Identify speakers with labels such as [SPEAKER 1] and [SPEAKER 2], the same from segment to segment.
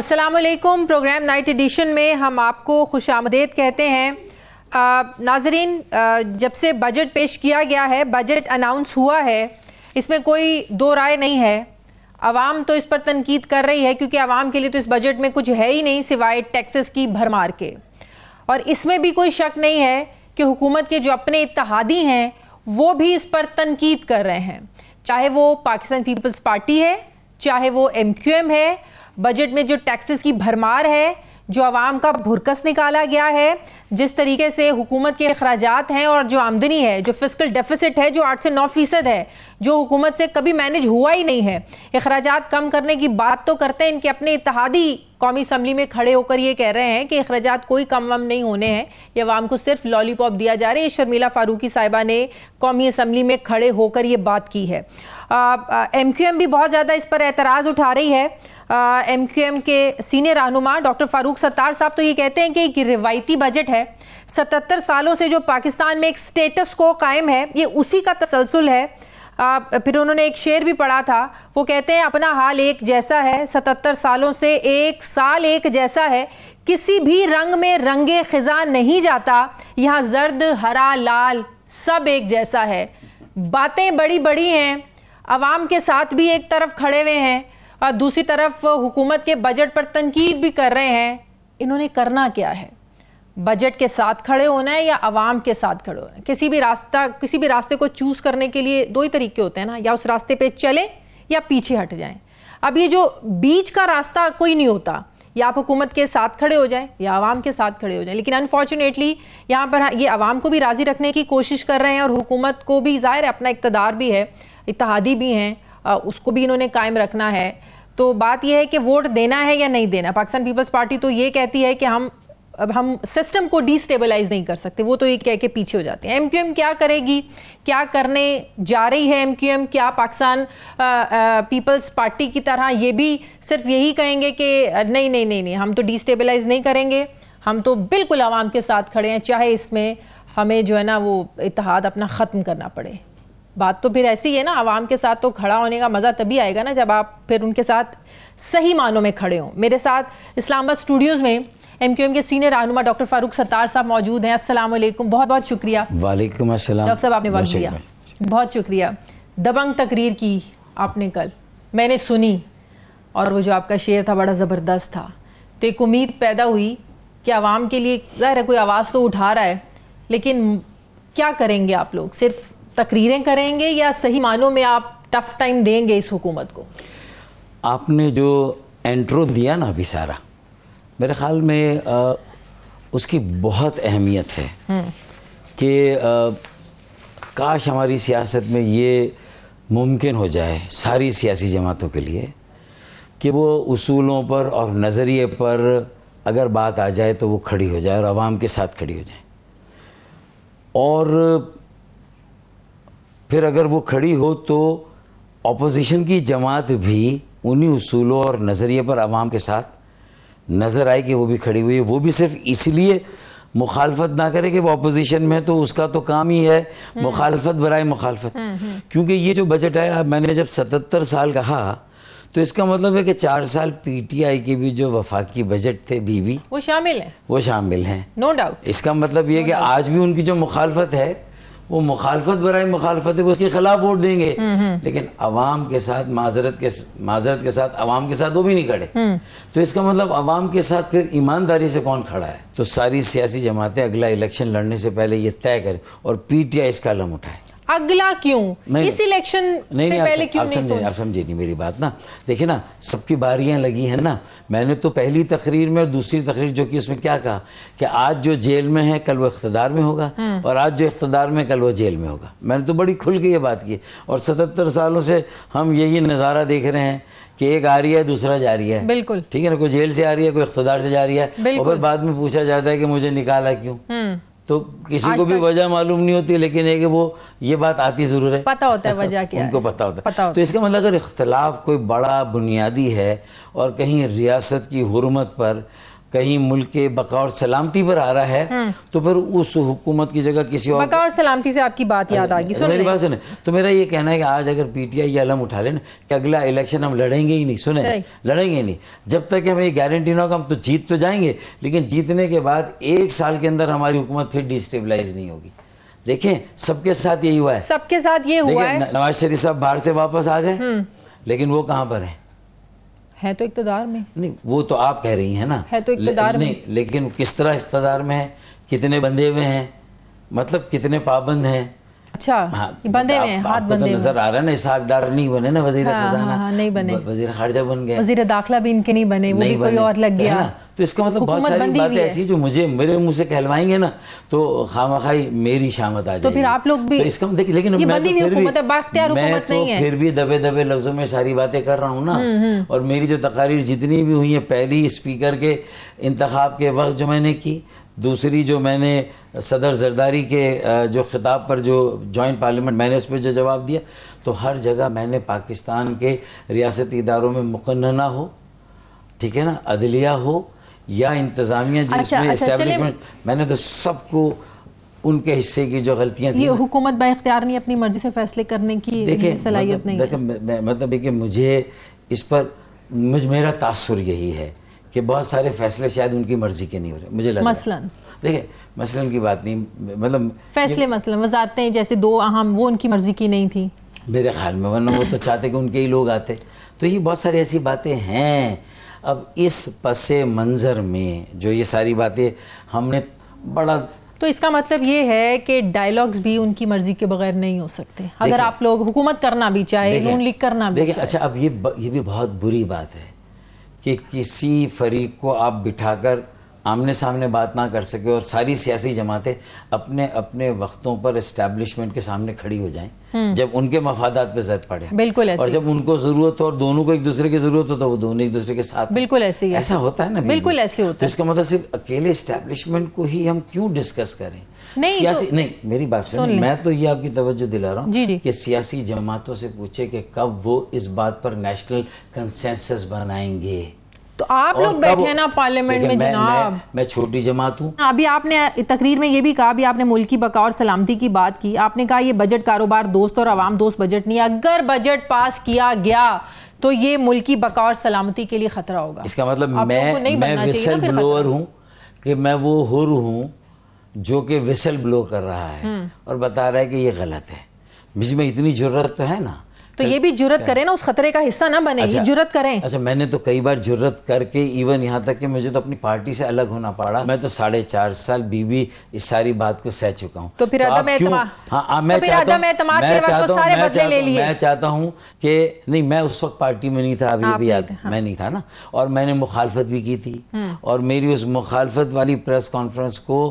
[SPEAKER 1] असलकुम programme night addition में हम आपको खुश आमदेद कहते हैं आ, नाजरीन आ, जब से बजट पेश किया गया है बजट अनाउंस हुआ है इसमें कोई दो राय नहीं है आवाम तो इस पर तनकीद कर रही है क्योंकि आवाम के लिए तो इस बजट में कुछ है ही नहीं सिवाय टैक्सेस की भरमार के और इसमें भी कोई शक नहीं है कि हुकूमत के जो अपने इतिहादी हैं वो भी इस पर तनकीद कर रहे हैं चाहे वो पाकिस्तान पीपल्स पार्टी है चाहे वो एम क्यू एम है बजट में जो टैक्सेस की भरमार है जो आवाम का भुरकस निकाला गया है जिस तरीके से हुकूमत के अखराज हैं और जो आमदनी है जो फिजिकल डेफिसिट है जो आठ से नौ फीसद है जो हुकूमत से कभी मैनेज हुआ ही नहीं है अखराज कम करने की बात तो करते हैं इनके अपने इतिहादी कौमी असम्बली में खड़े होकर ये कह रहे हैं कि अखराज कोई कम वम नहीं होने हैं ये आवाम को सिर्फ लॉलीपॉप दिया जा रहा है शर्मिला फारूकी साहिबा ने कौमी असम्बली में खड़े होकर ये बात की है एम क्यू एम भी बहुत ज़्यादा इस पर एतराज़ उठा रही है एम क्यू एम के सीनियर रहनुमा डॉक्टर फारूक सत्तार साहब तो ये कहते हैं कि एक रिवायती बजट है सतहत्तर सालों से जो पाकिस्तान में एक स्टेटस को कायम है ये उसी का तसलसल है आ, फिर उन्होंने एक शेर भी पढ़ा था वो कहते हैं अपना हाल एक जैसा है सतहत्तर सालों से एक साल एक जैसा है किसी भी रंग में रंगे खिजा नहीं जाता यहाँ जर्द हरा लाल सब एक जैसा है बातें बड़ी बड़ी हैं आवाम के साथ भी एक तरफ खड़े हुए हैं और दूसरी तरफ हुकूमत के बजट पर तनकीद भी कर रहे हैं इन्होंने करना क्या है बजट के साथ खड़े होना है या आवाम के साथ खड़े होना है किसी भी रास्ता किसी भी रास्ते को चूज़ करने के लिए दो ही तरीके होते हैं ना या उस रास्ते पे चलें या पीछे हट जाएं अब ये जो बीच का रास्ता कोई नहीं होता या आप हुकूमत के साथ खड़े हो जाएं या आवाम के साथ खड़े हो जाएं लेकिन अनफॉर्चुनेटली यहाँ पर ये आवाम को भी राज़ी रखने की कोशिश कर रहे हैं और हुकूमत को भी ज़ाहिर है अपना इकतदार भी है इतिहादी भी हैं उसको भी इन्होंने कायम रखना है तो बात यह है कि वोट देना है या नहीं देना पाकिस्तान पीपल्स पार्टी तो ये कहती है कि हम अब हम सिस्टम को डिस्टेबलाइज नहीं कर सकते वो तो ये कह के पीछे हो जाते हैं एमक्यूएम क्या करेगी क्या करने जा रही है एमक्यूएम क्या पाकिस्तान पीपल्स पार्टी की तरह ये भी सिर्फ यही कहेंगे कि नहीं नहीं नहीं नहीं हम तो डिस्टेबलाइज नहीं करेंगे हम तो बिल्कुल आवाम के साथ खड़े हैं चाहे इसमें हमें जो है ना वो इतिहाद अपना ख़त्म करना पड़े बात तो फिर ऐसी है ना आवाम के साथ तो खड़ा होने का मज़ा तभी आएगा ना जब आप फिर उनके साथ सही मानों में खड़े हों मेरे साथ इस्लामाबाद स्टूडियोज़ में एम क्यू एम के सीनियर रहनुमा डॉक्टर फारूक सत्तार साहब मौजूद हैं अस्सलाम वालेकुम बहुत बहुत शुक्रिया
[SPEAKER 2] वालेकुम अस्सलाम डॉक्टर साहब आपने वक्त दिया
[SPEAKER 1] बहुत शुक्रिया दबंग तकरीर की आपने कल मैंने सुनी और वो जो आपका शेर था बड़ा ज़बरदस्त था तो एक उम्मीद पैदा हुई कि आवाम के लिए ज़ाहिर है कोई आवाज़ तो उठा रहा है लेकिन क्या करेंगे आप लोग सिर्फ तकरीरें करेंगे या सही मानों में आप टफ टाइम देंगे इस हुकूमत को
[SPEAKER 2] आपने जो एंट्रो दिया ना अभी सारा मेरे ख्याल में आ, उसकी बहुत अहमियत है हम्म। कि काश हमारी सियासत में ये मुमकिन हो जाए सारी सियासी जमातों के लिए कि वो उसूलों पर और नज़रिए पर अगर बात आ जाए तो वो खड़ी हो जाए और आवाम के साथ खड़ी हो जाए और फिर अगर वो खड़ी हो तो अपोजिशन की जमात भी उन्हीं उसूलों और नज़रिए पर आवाम के साथ नज़र आए कि वो भी खड़ी हुई है वो भी सिर्फ इसलिए मुखालफत ना करे कि वो अपोजिशन में तो उसका तो काम ही है हम्म। मुखालफत बरए मुखालफत हम्म, हम्म। क्योंकि ये जो बजट आया मैंने जब सतहत्तर साल कहा तो इसका मतलब है कि चार साल पीटीआई के भी जो वफाकी बजट थे बीवी
[SPEAKER 1] वो शामिल है
[SPEAKER 2] वो शामिल हैं नो डाउट इसका मतलब ये no कि आज भी उनकी जो मुखालफत है वो मुखालफत बरए मुखालफत है वो उसके खिलाफ वोट देंगे हम्म, हम्म। लेकिन अवाम के साथ माजरत के माजरत के साथ अवाम के साथ वो भी नहीं खड़े हम्म। तो इसका मतलब अवाम के साथ फिर ईमानदारी से कौन खड़ा है तो सारी सियासी जमातें अगला इलेक्शन लड़ने से पहले ये तय करें और पीटीआई इसका लम उठाए
[SPEAKER 1] अगला क्यों इस इलेक्शन नहीं, से पहले क्यों नहीं समझे आप
[SPEAKER 2] समझे नहीं मेरी बात ना देखिए ना सबकी बारियां लगी हैं ना मैंने तो पहली तकरीर में और दूसरी तकरीर जो कि उसमें क्या कहा कि आज जो जेल में है कल वो इकतदार में होगा हम्म। और आज जो इकतदार में कल वो जेल में होगा मैंने तो बड़ी खुल के ये बात की और सतहत्तर सालों से हम यही नज़ारा देख रहे हैं कि एक आ रही है दूसरा जा रही है बिल्कुल ठीक है ना कोई जेल से आ रही है कोई इकतदार से जा रही है और बाद में पूछा जाता है कि मुझे निकाला क्यों हम्म। तो किसी को भी वजह मालूम नहीं होती लेकिन है कि वो ये बात आती जरूर है पता
[SPEAKER 1] होता है वजह क्या उनको
[SPEAKER 2] पता होता है तो इसका मतलब अगर इख्तलाफ कोई बड़ा बुनियादी है और कहीं रियासत की हरमत पर कहीं मुल्क के बका और सलामती पर आ रहा है हम्म। तो फिर उस हुकूमत की जगह किसी और बका
[SPEAKER 1] और सलामती से आपकी बात याद आ गई मेरी बात सुने
[SPEAKER 2] तो मेरा ये कहना है कि आज अगर पीटीआई ये अलम उठा लेना कि अगला इलेक्शन हम लड़ेंगे ही नहीं सुने लड़ेंगे ही नहीं जब तक हमें ये गारंटी ना होगा हम तो जीत तो जाएंगे लेकिन जीतने के बाद एक साल के अंदर हमारी हुकूमत फिर डिस्टेबलाइज नहीं होगी देखें सबके साथ यही हुआ है
[SPEAKER 1] सबके साथ ये हुआ है
[SPEAKER 2] नवाज शरीफ साहब बाहर से वापस आ गए हम्म। लेकिन वो कहाँ पर है
[SPEAKER 1] है तो इकतदार में
[SPEAKER 2] नहीं वो तो आप कह रही हैं ना है तो इकतदार में नहीं लेकिन किस तरह इकतदार में है कितने बंधे हुए हैं मतलब कितने पाबंद हैं
[SPEAKER 1] अच्छा हाँ, बंदे में हाथ तो बंदे नजर आ हाँ, हाँ, ना
[SPEAKER 2] तो मतलब मुझे मेरे मुंह से कहलवाएंगे ना तो खाई मेरी शामत आ तो जाएगी फिर आप लोग भी तो मतलब लेकिन मैं तो फिर भी दबे दबे लफ्जों में सारी बातें कर रहा हूँ ना हम्म, हम्म। और मेरी जो तकारीर जितनी भी हुई है पहली स्पीकर के इंतखब के वक्त जो मैंने की दूसरी जो मैंने सदर जरदारी के जो खिताब पर जो जॉइंट पार्लियामेंट मैंने उस पर जो जवाब दिया तो हर जगह मैंने पाकिस्तान के रियासती इदारों में मुकन्ना हो ठीक है ना अदलिया हो या इंतज़ामिया जिसमें अच्छा, इस्टेब्लिशमेंट अच्छा, मैंने तो सबको उनके हिस्से की जो गलतियां ये
[SPEAKER 1] हुकूमत बाख्तियार नहीं अपनी मर्जी से फैसले करने की सलाहियत मतलब, नहीं
[SPEAKER 2] देखिए मतलब कि मुझे इस पर मुझ मेरा तासुर यही है कि बहुत सारे फैसले शायद उनकी मर्जी के नहीं हो रहे मुझे लगता मसलन देखिए मसलन की बात नहीं मतलब फैसले
[SPEAKER 1] मसलन हैं जैसे दो अहम वो उनकी मर्जी की नहीं थी
[SPEAKER 2] मेरे ख्याल में वरना वो तो चाहते कि उनके ही लोग आते तो ये बहुत सारी ऐसी बातें हैं अब इस पस मंज़र में जो ये सारी बातें हमने बड़ा
[SPEAKER 1] तो इसका मतलब ये है कि डायलॉग्स भी उनकी मर्जी के बगैर नहीं हो सकते अगर आप लोग हुकूमत करना भी चाहे नून लीग करना भी अच्छा
[SPEAKER 2] अब ये ये भी बहुत बुरी बात है कि किसी फरीक को आप बिठाकर आमने सामने बात ना कर सके और सारी सियासी जमातें अपने अपने वक्तों पर इस्टेब्लिशमेंट के सामने खड़ी हो जाएं हम्म। जब उनके मफादात पे जद पड़े
[SPEAKER 1] बिल्कुल ऐसी। और जब
[SPEAKER 2] उनको जरूरत हो और दोनों को एक दूसरे की जरूरत हो तो वो दोनों एक दूसरे के साथ
[SPEAKER 1] बिल्कुल ऐसी ऐसा
[SPEAKER 2] होता है ना बिल्कुल ऐसे होता तो है इसका मतलब सिर्फ अकेले इस्टेब्लिशमेंट को ही हम क्यों डिस्कस करें
[SPEAKER 1] नहीं तो- सियासी नहीं
[SPEAKER 2] मेरी बात सुन मैं तो ये आपकी तवज्जो दिला रहा हूँ कि सियासी जमातों से पूछे कि कब वो इस बात पर नेशनल कंसेंसस बनाएंगे तो आप लोग बैठे हैं ना पार्लियामेंट में जनाब मैं, मैं छोटी जमात हूँ
[SPEAKER 1] हाँ, अभी आपने तकरीर में ये भी कहा अभी आपने की बका और सलामती की बात की आपने कहा ये बजट कारोबार दोस्त और आवाम दोस्त बजट नहीं अगर बजट पास किया गया तो ये की बका और सलामती के लिए खतरा होगा
[SPEAKER 2] इसका मतलब मैं मैं विसल ब्लोअर हूँ कि मैं वो हुर हूँ जो कि विसल ब्लो कर रहा है हम्म। और बता रहा है कि ये गलत है मुझ में इतनी जरूरत तो है ना
[SPEAKER 1] तो ये भी जरूरत करें ना उस खतरे का हिस्सा ना बने अच्छा, जरूरत
[SPEAKER 2] करें अच्छा मैंने तो कई बार जरूरत करके इवन यहाँ तक कि मुझे तो अपनी पार्टी से अलग होना पड़ा मैं तो साढ़े चार साल बीबी इस सारी बात को सह चुका हूँ तो फिर मैं चाहता हूँ की कि नहीं मैं उस वक्त पार्टी में नहीं था अभी अभी याद हाँ। मैं नहीं था ना और मैंने मुखालफत भी की थी हम्म। और मेरी उस मुखालफत वाली प्रेस कॉन्फ्रेंस को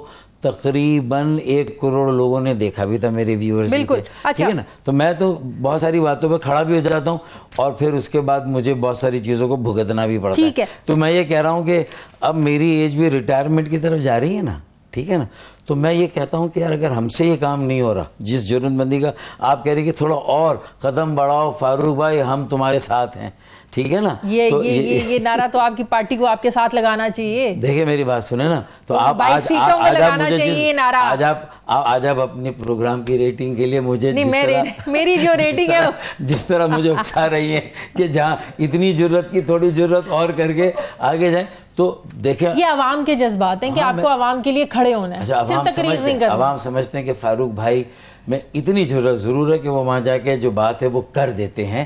[SPEAKER 2] तकरीबन एक करोड़ लोगों ने देखा भी था मेरे व्यूअर्स बिल्कुल अच्छा ठीक है ना तो मैं तो बहुत सारी बातों पे खड़ा भी हो जाता हूँ और फिर उसके बाद मुझे बहुत सारी चीज़ों को भुगतना भी पड़ता है।, है तो मैं ये कह रहा हूँ कि अब मेरी एज भी रिटायरमेंट की तरफ जा रही है ना ठीक है ना तो मैं ये कहता हूँ कि यार अगर हमसे ये काम नहीं हो रहा जिस जरूरतमंदी का आप कह रहे कि थोड़ा और कदम बढ़ाओ फारूक भाई हम तुम्हारे साथ हैं ठीक है ना ये तो ये, ये, ये,
[SPEAKER 1] नारा तो आपकी पार्टी को आपके साथ लगाना चाहिए
[SPEAKER 2] देखिए मेरी बात सुने ना तो, तो आप आज आ, आज, आप आज चाहिए नारा आज आप आज आप अपने प्रोग्राम की रेटिंग के लिए मुझे नहीं, जिस मेरे, तरह,
[SPEAKER 1] मेरी जो रेटिंग है
[SPEAKER 2] जिस तरह मुझे उकसा रही है कि जहाँ इतनी जरूरत की थोड़ी जरूरत और करके आगे जाए तो देखे ये
[SPEAKER 1] आवाम के जज्बात हैं कि हाँ, आपको आवाम के लिए खड़े होना है अच्छा, सिर्फ तकरीर नहीं करना आवाम
[SPEAKER 2] समझते हैं कि फारूक भाई में इतनी जरूरत ज़रूर है कि वो वहाँ जाके जो बात है वो कर देते हैं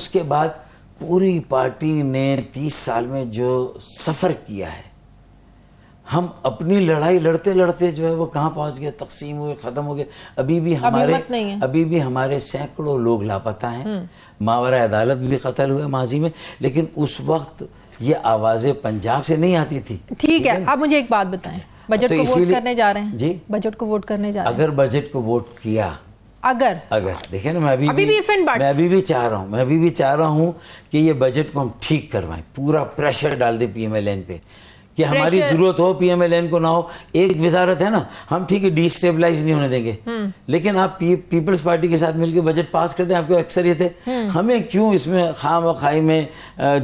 [SPEAKER 2] उसके बाद पूरी पार्टी ने तीस साल में जो सफ़र किया है हम अपनी लड़ाई लड़ते लड़ते जो है वो कहाँ पहुँच गए तकसीम हुए ख़त्म हो गए अभी भी हमारे अभी, अभी भी हमारे सैकड़ों लोग लापता हैं हम्म। मावरा अदालत भी कतल हुए माजी में लेकिन उस वक्त ये आवाजें पंजाब से नहीं आती थी ठीक है
[SPEAKER 1] आप मुझे एक बात बताएं तो बजट तो को वोट करने जा रहे हैं जी बजट को वोट करने जा रहे हैं अगर
[SPEAKER 2] बजट को वोट किया अगर अगर देखिए ना मैं अभी, अभी भी, भी मैं अभी भी चाह रहा हूँ मैं अभी भी चाह रहा हूँ कि ये बजट को हम ठीक करवाएं पूरा प्रेशर डाल दें पीएमएलएन पे कि हमारी जरूरत हो पीएमएलएन को ना हो एक वजारत है ना हम ठीक है डिस्टेबलाइज नहीं होने देंगे हम्म। लेकिन आप पी, पीपल्स पार्टी के साथ मिलकर बजट पास करते हैं आपको ये थे हम्म। हमें क्यों इसमें खाम खाई में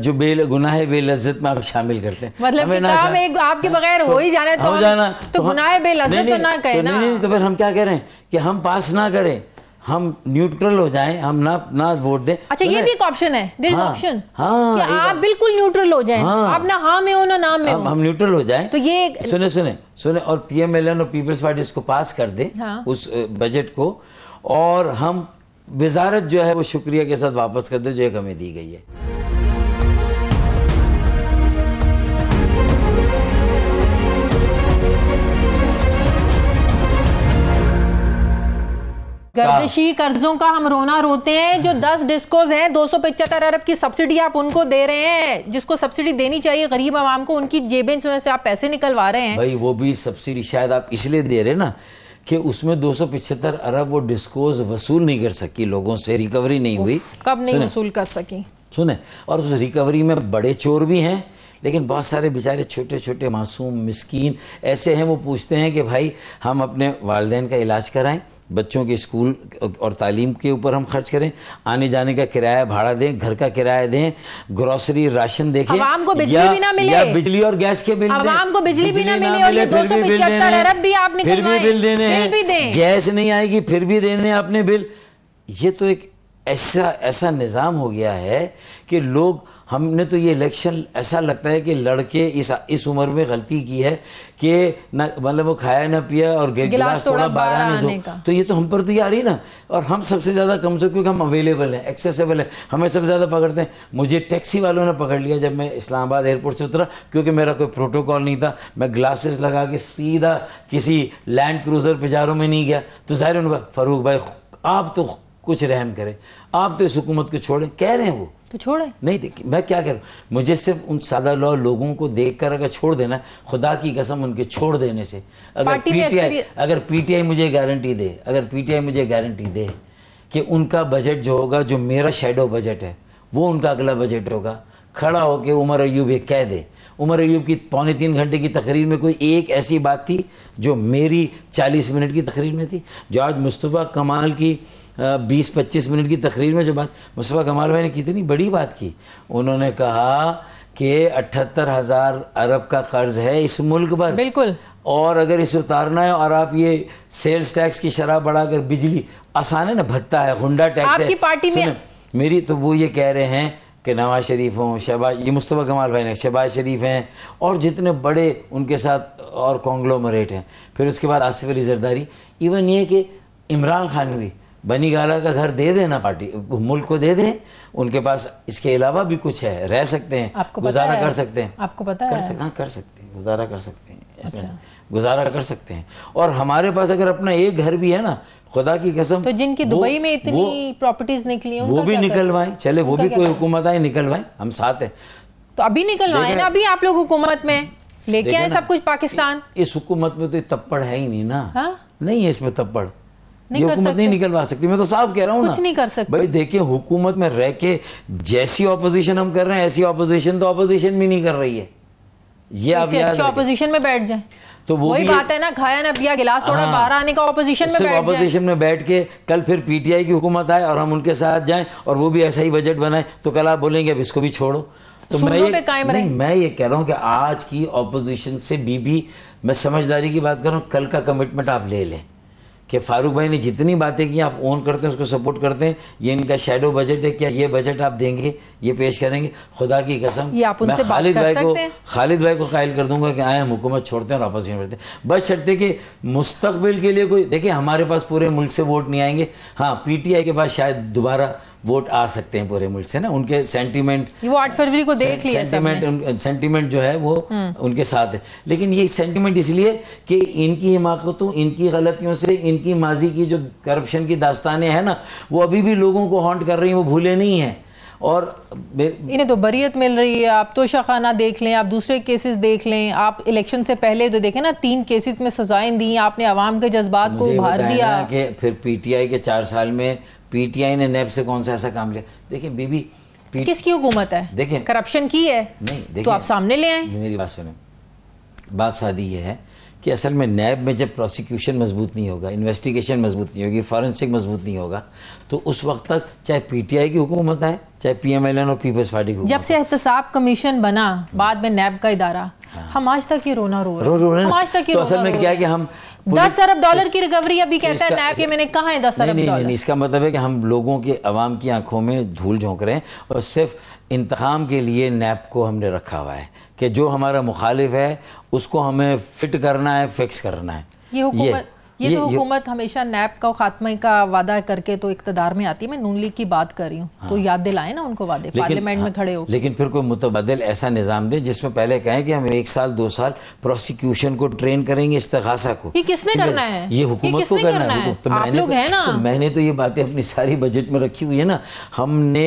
[SPEAKER 2] जो बेल गुनाह बेलजत में आप शामिल करते हैं मतलब ना
[SPEAKER 1] एक आपके हाँ। बगैर हो ही जाना तो हो जाना तो, तो गुनाह बेलज्जत तो ना तो कहे ना
[SPEAKER 2] तो फिर हम क्या कह रहे हैं कि हम पास ना करें हम न्यूट्रल हो जाएं हम ना ना वोट दें अच्छा ये भी
[SPEAKER 1] एक ऑप्शन है देर इज ऑप्शन हाँ, हाँ आप बिल्कुल न्यूट्रल हो जाएं हाँ, आप ना हाँ में हो ना ना में हम,
[SPEAKER 2] हम न्यूट्रल हो जाएं तो
[SPEAKER 1] ये सुने
[SPEAKER 2] सुने सुने और पीएमएलएन और पीपल्स पार्टी इसको पास कर दे हाँ, उस बजट को और हम वजारत जो है वो शुक्रिया के साथ वापस कर दे जो एक हमें दी गई है
[SPEAKER 1] गर्दिशी कर्जों का हम रोना रोते हैं जो दस डिस्कोज हैं दो सौ पचहत्तर अरब की सब्सिडी आप उनको दे रहे हैं जिसको सब्सिडी देनी चाहिए गरीब आवाम को उनकी जेबें से आप पैसे निकलवा रहे हैं भाई
[SPEAKER 2] वो भी सब्सिडी शायद आप इसलिए दे रहे ना कि उसमें दो सौ पिछहत्तर अरब वो डिस्कोज वसूल नहीं कर सकी लोगों से रिकवरी नहीं हुई कब नहीं
[SPEAKER 1] वसूल कर सकी
[SPEAKER 2] सुने और उस रिकवरी में बड़े चोर भी हैं लेकिन बहुत सारे बेचारे छोटे छोटे मासूम मिसकीन ऐसे हैं वो पूछते हैं कि भाई हम अपने वालदेन का इलाज कराएं बच्चों के स्कूल और तालीम के ऊपर हम खर्च करें आने जाने का किराया भाड़ा दें घर का किराया दें ग्रोसरी राशन देखें आवाम को बिजली भी ना मिले या बिजली और गैस के बिल आवाम को बिजली, बिजली भी ना मिले और ये दो सौ अरब भी फिर भी बिल देने हैं गैस नहीं आएगी फिर भी देने आपने बिल ये तो एक ऐसा ऐसा निज़ाम हो गया है कि लोग हमने तो ये इलेक्शन ऐसा लगता है कि लड़के इस इस उम्र में गलती की है कि ना मतलब वो खाया ना पिया और गिलास थोड़ा बारह ने दो तो ये तो हम पर तो ये आ रही ना और हम सबसे ज़्यादा कमज़ोर क्योंकि हम अवेलेबल हैं एक्सेसेबल हैं हमें सबसे ज़्यादा पकड़ते हैं मुझे टैक्सी वालों ने पकड़ लिया जब मैं इस्लामाबाद एयरपोर्ट से उतरा क्योंकि मेरा कोई प्रोटोकॉल नहीं था मैं ग्लासेस लगा के सीधा किसी लैंड क्रूज़र पे में नहीं गया तो ज़ाहिर उनका फरूक भाई आप तो कुछ रहम करें आप तो इस हुकूमत को छोड़ें कह रहे हैं वो तो छोड़े नहीं देखिए मैं क्या कह रहा हूँ मुझे सिर्फ उन सादा लॉ लोगों को देखकर अगर छोड़ देना खुदा की कसम उनके छोड़ देने से अगर पीटीआई अगर पीटीआई मुझे गारंटी दे अगर पीटीआई मुझे गारंटी दे कि उनका बजट जो होगा जो मेरा शेडो बजट है वो उनका अगला बजट होगा खड़ा होकर उमर अयूब ये कह दे उमर अयूब की पौने तीन घंटे की तकरीर में कोई एक ऐसी बात थी जो मेरी चालीस मिनट की तकरीर में थी जो आज मुस्तफ़ा कमाल की बीस पच्चीस मिनट की तकरीर में जो बात मुस्तफ़ा कमाल भाई ने कितनी बड़ी बात की उन्होंने कहा कि अठहत्तर हज़ार अरब का कर्ज है इस मुल्क पर बिल्कुल और अगर इसे उतारना है और आप ये सेल्स टैक्स की शराब बढ़ाकर बिजली आसान है ना भत्ता है हुडा टैक्स आपकी है पार्टी में मेरी तो वो ये कह रहे हैं कि नवाज शरीफ हों शहबाज ये मुस्तफ़ा कमाल भाई ने शहबाज शरीफ हैं और जितने बड़े उनके साथ और कॉन्ग्लोमरेट हैं फिर उसके बाद आसिफ अली जरदारी इवन ये कि इमरान खान भी बनी गाला का घर दे देना पार्टी मुल्क को दे दे उनके पास इसके अलावा भी कुछ है रह सकते हैं आपको गुजारा कर सकते हैं
[SPEAKER 1] आपको पता कर सकते
[SPEAKER 2] हाँ, कर सकते हैं गुजारा कर सकते हैं अच्छा। गुजारा कर सकते हैं और हमारे पास अगर अपना एक घर भी है ना खुदा की कसम तो जिनकी दुबई में इतनी
[SPEAKER 1] प्रॉपर्टीज निकली वो भी निकलवाए
[SPEAKER 2] चले वो भी कोई हुकूमत आए निकलवाए हम साथ हैं
[SPEAKER 1] तो अभी निकलवाए ना अभी आप लोग हुकूमत में लेके आए सब कुछ पाकिस्तान
[SPEAKER 2] इस हुकूमत में तो तप्पड़ है ही नहीं ना हाँ? नहीं है इसमें तप्पड़ नहीं सकते नहीं निकलवा सकती मैं तो साफ कह रहा हूँ कुछ ना। नहीं कर सकते भाई देखिए हुकूमत में रह के जैसी ऑपोजिशन हम कर रहे हैं ऐसी ऑपोजिशन तो ऑपोजिशन भी नहीं कर रही है ये आप
[SPEAKER 1] ऑपोजिशन में बैठ जाए
[SPEAKER 2] तो वो वही बात
[SPEAKER 1] है ना खाया ना पिया गिलास थोड़ा हाँ। बाहर आने का ऑपोजिशन में बैठ ऑपोजिशन
[SPEAKER 2] में बैठ के कल फिर पीटीआई की हुकूमत आए और हम उनके साथ जाएं और वो भी ऐसा ही बजट बनाए तो कल आप बोलेंगे अब इसको भी छोड़ो तो मैं ये नहीं मैं ये कह रहा हूँ कि आज की ऑपोजिशन से भी, भी मैं समझदारी की बात कर रहा हूँ कल का कमिटमेंट आप ले लें कि फारूक भाई ने जितनी बातें की आप ओन करते हैं उसको सपोर्ट करते हैं ये इनका शेडो बजट है क्या ये बजट आप देंगे ये पेश करेंगे खुदा की कसम मैं खालिद भाई को खालिद भाई को कायल कर दूंगा कि आए हम हुकूमत छोड़ते हैं और वापस नहीं बढ़ते बस शर्ते कि मुस्तबिल के लिए कोई देखिए हमारे पास पूरे मुल्क से वोट नहीं आएंगे हाँ पीटीआई के पास शायद दोबारा वोट आ सकते हैं पूरे मुल्क से ना उनके सेंटीमेंट
[SPEAKER 1] वो आठ फरवरी को देख लिया सेंटीमेंट
[SPEAKER 2] सेंटीमेंट जो है वो हम्म। उनके साथ है लेकिन ये सेंटीमेंट इसलिए कि इनकी हिमाकतों इनकी गलतियों से इनकी माजी की जो करप्शन की दास्तानें हैं ना वो अभी भी लोगों को हॉन्ट कर रही हैं वो भूले नहीं हैं और इन्हें
[SPEAKER 1] तो बरियत मिल रही है आप तो शाखाना देख लें आप दूसरे केसेस देख लें आप इलेक्शन से पहले तो देखें ना तीन केसेस में सजाएं दी आपने आवाम के जज्बात को उभार दिया
[SPEAKER 2] कि फिर पीटीआई के चार साल में पीटीआई ने नैब e से कौन सा ऐसा काम लिया देखिए बीबी पी...
[SPEAKER 1] किसकी हुकूमत है देखिए करप्शन की है नहीं तो आप सामने ले आए
[SPEAKER 2] मेरी बात सुने बात शादी ये है कि असल में नैब में जब प्रोसिक्यूशन मजबूत नहीं होगा इन्वेस्टिगेशन मजबूत नहीं होगी फॉरेंसिक मजबूत नहीं होगा तो उस वक्त तक चाहे पीटीआई की हुकूमत आए चाहे पीएमएलएन और पीपल्स पार्टी की जब
[SPEAKER 1] से एहतसाब कमीशन बना हाँ। बाद में नैब का इदारा हाँ। हम आज तक ये रोना रो रो रो आज तक तो असल में क्या कि
[SPEAKER 2] हम दस अरब डॉलर की
[SPEAKER 1] रिकवरी अभी कहता है नैब के मैंने कहा है दस अरब डॉलर
[SPEAKER 2] इसका मतलब है कि हम लोगों के अवाम की आंखों में धूल झोंक रहे हैं और सिर्फ इंतकाम के लिए नैब को हमने रखा हुआ है कि जो हमारा मुखालिफ है उसको हमें फिट करना है फिक्स करना है ये हुकूमत ये, तो ये तो हुकूमत
[SPEAKER 1] हमेशा नैप का खात्मे का वादा करके तो इकतदार में आती है मैं नून लीग की बात कर रही हूँ हाँ, तो याद दिलाए ना उनको वादे पार्लियामेंट हाँ, में खड़े हो
[SPEAKER 2] लेकिन फिर कोई मुतबदल ऐसा निज़ाम दे जिसमें पहले कहें कि हम एक साल दो साल प्रोसिक्यूशन को ट्रेन करेंगे इस्तखासा को ये किसने करना है ये हुकूमत को करना है तो तो- ना मैंने तो ये बातें अपनी सारी बजट में रखी हुई है ना हमने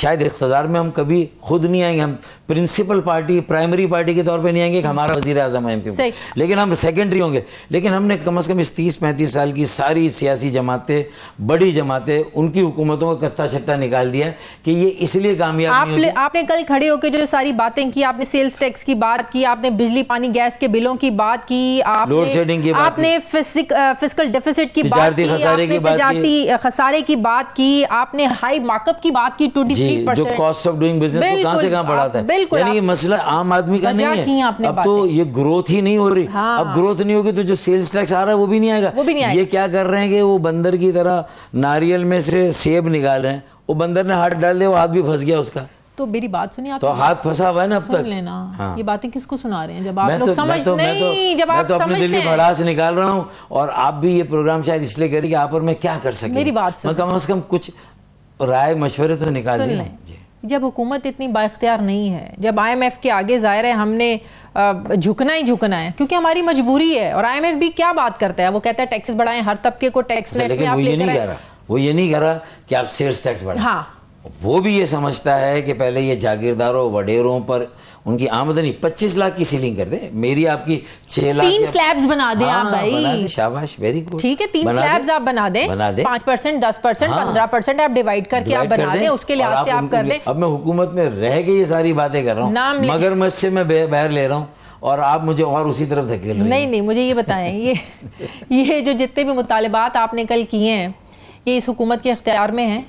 [SPEAKER 2] शायद इकतदार में हम कभी खुद नहीं आएंगे हम प्रिंसिपल पार्टी प्राइमरी पार्टी के तौर पे नहीं आएंगे कि हमारा वजीर अजम एम पी लेकिन हम सेकेंडरी होंगे लेकिन हमने कम अज़ कम इस तीस पैंतीस साल की सारी सियासी जमातें बड़ी जमातें उनकी हुकूमतों का कत्ता छट्टा निकाल दिया कि ये इसलिए कामयाब आप
[SPEAKER 1] आपने कल खड़े होकर जो सारी बातें की आपने सेल्स टैक्स की बात की आपने बिजली पानी गैस के बिलों की बात की लोड शेडिंग की आपने फिजिकल डेफिसिट की बात की खसारे की बात की आपने हाई मार्कअप की बात की टूटी जो कॉस्ट
[SPEAKER 2] ऑफ डूइंग बिजनेस को कहाँ से कहाँ बढ़ाता है यानी ये मसला आम आदमी का नहीं है अब तो ये ग्रोथ ही नहीं हो रही हाँ। अब ग्रोथ नहीं होगी तो जो सेल्स टैक्स आ रहा है वो भी नहीं आएगा ये क्या कर रहे हैं कि वो बंदर की तरह नारियल में से सेब निकाल रहे हैं वो बंदर ने हाथ डाल दिया वो हाथ भी फंस गया उसका
[SPEAKER 1] तो मेरी बात सुनिए आप तो हाथ फंसा हुआ है ना अब तक लेना हाँ। ये बातें किसको सुना रहे हैं जब आप तो- लोग तो, समझ तो, तो- नहीं तो, जब आप तो अपने दिल की भड़ास
[SPEAKER 2] निकाल रहा हूँ और आप भी ये प्रोग्राम शायद इसलिए करिए कि आप और मैं क्या कर सके मेरी बात कम अज कम कुछ राय मशवरे तो निकाल दी
[SPEAKER 1] जब हुकूमत इतनी बाख्तियार नहीं है जब आईएमएफ के आगे जाहिर है हमने झुकना ही झुकना है क्योंकि हमारी मजबूरी है और आईएमएफ भी क्या बात करता है वो कहता है टैक्सेस बढ़ाएं हर तबके को टैक्स अच्छा, नेट में ये नहीं कह रहा
[SPEAKER 2] वो ये नहीं कह रहा कि आप सेल्स टैक्स बढ़ाए हाँ वो भी ये समझता है कि पहले ये जागीरदारों वडेरों पर उनकी आमदनी पच्चीस लाख की सीलिंग कर दे मेरी आपकी छह लाख तीन
[SPEAKER 1] स्लैब्स बना दे हाँ, आप भाई
[SPEAKER 2] शाबाश वेरी गुड ठीक है तीन स्लैब्स आप बना दे बना दे पांच
[SPEAKER 1] परसेंट दस परसेंट हाँ। पंद्रह परसेंट आप डिवाइड करके आप बना दे उसके लिहाज से आप कर दे
[SPEAKER 2] अब मैं हुकूमत में रह के ये सारी बातें कर रहा हूँ मगर मत से मैं बैर ले रहा हूँ और आप मुझे और उसी तरफ धकेल नहीं
[SPEAKER 1] नहीं मुझे ये बताएं ये ये जो जितने भी मुतालबात आपने कल किए हैं ये इस हुकूमत के अख्तियार में है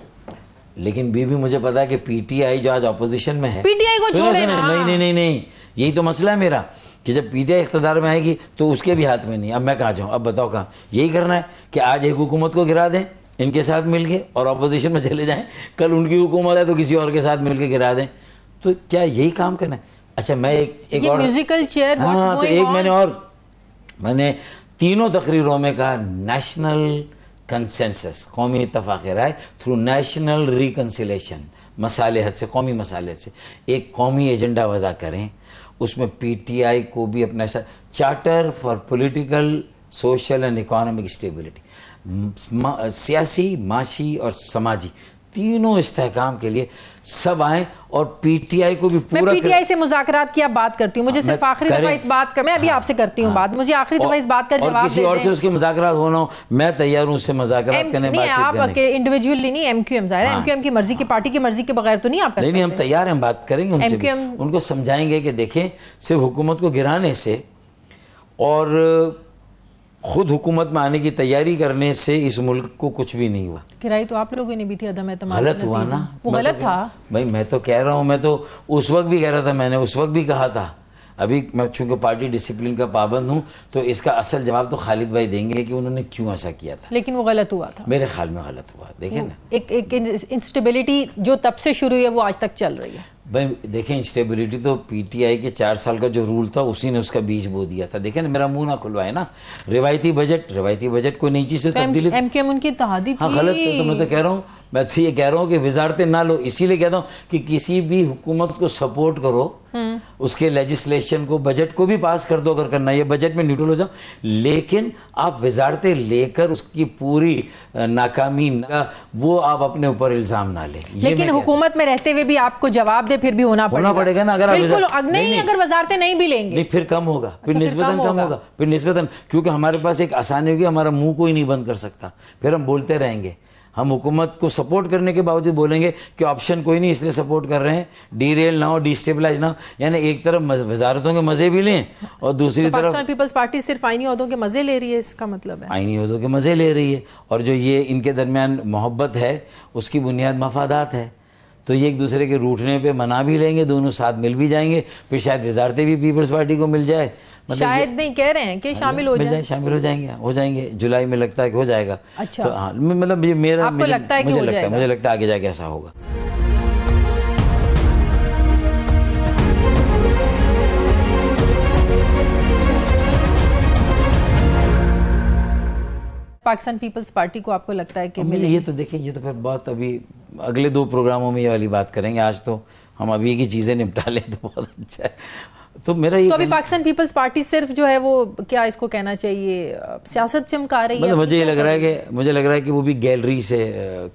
[SPEAKER 2] लेकिन भी भी मुझे पता है कि पीटीआई जो आज ऑपोजिशन में है पीटीआई को छोड़े ना नहीं नहीं नहीं नहीं यही तो मसला है मेरा कि जब पीटीआई इकतदार में आएगी तो उसके भी हाथ में नहीं अब मैं कहा जाऊँ अब बताओ कहाँ यही करना है कि आज एक हुकूमत को गिरा दें इनके साथ मिल के और अपोजिशन में चले जाएं कल उनकी हुकूमत है तो किसी और के साथ मिल के गिरा दें तो क्या यही काम करना है अच्छा मैं एक एक और म्यूजिकल
[SPEAKER 1] चेयर हाँ तो एक मैंने
[SPEAKER 2] और मैंने तीनों तकरीरों में कहा नेशनल कंसेंसस कौमी इतफाक़ राय थ्रू नेशनल रिकनसिलेशन मसालहत से कौमी मसाले से एक कौमी एजेंडा वज़ा करें उसमें पीटीआई को भी अपना ऐसा charter for political social and economic stability सियासी माशी और समाजी तीनों इसकाम के लिए सब आए और पीटीआई को भी पूरा मैं पीटीआई से
[SPEAKER 1] मुजाकरात की आप बात करती हूँ मुझे हाँ, सिर्फ आखिरी दफा इस बात का मैं अभी हाँ, आपसे करती हूँ हाँ, बात मुझे आखिरी दफा इस बात का जवाब किसी और से उसकी
[SPEAKER 2] मुजाकरात होना हो मैं तैयार हूँ उससे मुजाकरात करने नहीं आप
[SPEAKER 1] इंडिविजुअली नहीं एमक्यूएम जाहिर है एमक्यूएम हाँ। की मर्जी की पार्टी की मर्जी के बगैर तो नहीं आप नहीं हम
[SPEAKER 2] तैयार हैं बात करेंगे उनसे उनको समझाएंगे कि देखें सिर्फ हुकूमत को गिराने से और खुद हुकूमत में आने की तैयारी करने से इस मुल्क को कुछ भी नहीं हुआ
[SPEAKER 1] किराई तो आप लोगों ने भी थी अदम गलत हुआ ना वो तो गलत था
[SPEAKER 2] भाई मैं तो कह रहा हूँ मैं तो उस वक्त भी कह रहा था मैंने उस वक्त भी कहा था अभी मैं चूंकि पार्टी डिसिप्लिन का पाबंद हूँ तो इसका असल जवाब तो खालिद भाई देंगे कि उन्होंने क्यों ऐसा किया था
[SPEAKER 1] लेकिन वो गलत हुआ था
[SPEAKER 2] मेरे ख्याल में गलत हुआ देखे ना
[SPEAKER 1] एक एक इंस्टेबिलिटी जो तब से शुरू हुई है वो आज तक चल रही है
[SPEAKER 2] भाई देखें स्टेबिलिटी तो पीटीआई के चार साल का जो रूल था उसी ने उसका बीज बो दिया था देखें ना मेरा मुंह ना खुलवाए ना रिवायती बजट रिवायती बजट कोई नई चीज से तो तब्दीली
[SPEAKER 1] एमकेएम उनकी तो हाँ गलत तो मैं तो कह
[SPEAKER 2] रहा हूँ मैं तो ये कह रहा हूँ कि वजारतें ना लो इसीलिए कहता हूँ कि किसी भी हुकूमत को सपोर्ट करो हम्म। उसके लेजिस्लेशन को बजट को भी पास कर दो अगर करना ये बजट में न्यूट्रल हो जाओ लेकिन आप वजारतें लेकर उसकी पूरी नाकामी ना, वो आप अपने ऊपर इल्जाम ना लें लेकिन हुकूमत
[SPEAKER 1] में रहते हुए भी आपको जवाब दे फिर भी होना होना पड़ेगा ना अगर नहीं अगर वजारतें नहीं भी लेंगे
[SPEAKER 2] नहीं फिर कम होगा अच्छा, फिर निस्बतन कम होगा फिर निस्बतन क्योंकि हमारे पास एक आसानी होगी हमारा मुंह कोई नहीं बंद कर सकता फिर हम बोलते रहेंगे हम हुकूमत को सपोर्ट करने के बावजूद बोलेंगे कि ऑप्शन कोई नहीं इसलिए सपोर्ट कर रहे हैं डी रेल ना हो डिस्टेबलाइज ना हो यानी एक तरफ वजारतों के मजे भी लें और दूसरी तो तरफ
[SPEAKER 1] पीपल्स पार्टी सिर्फ आइनी अहदों के मजे ले रही है इसका मतलब है
[SPEAKER 2] आइनी अहदों के मजे ले रही है और जो ये इनके दरमियान मोहब्बत है उसकी बुनियाद मफादात है तो ये एक दूसरे के रूठने पे मना भी लेंगे दोनों साथ मिल भी जाएंगे फिर शायद वजारते भी पीपल्स पार्टी को मिल जाए मतलब शायद
[SPEAKER 1] नहीं कह रहे हैं कि शामिल हो जाए शामिल हो
[SPEAKER 2] जाएंगे हो जाएंगे जुलाई में लगता है कि हो जाएगा अच्छा तो हाँ मतलब मेरा लगता है मुझे लगता है मुझे लगता है आगे जाके ऐसा होगा
[SPEAKER 1] पाकिस्तान पीपल्स पार्टी को आपको लगता है कि मिले
[SPEAKER 2] ये तो देखें ये तो फिर बहुत अभी अगले दो प्रोग्रामों में ये वाली बात करेंगे आज तो हम अभी की चीज़ें निपटा लें तो बहुत अच्छा है तो मेरा ये तो अभी पाकिस्तान
[SPEAKER 1] पीपल्स पार्टी सिर्फ जो है वो क्या इसको कहना चाहिए सियासत चमका रही है मतलब मुझे तो? ये
[SPEAKER 2] लग रहा है कि मुझे लग रहा है कि वो भी गैलरी से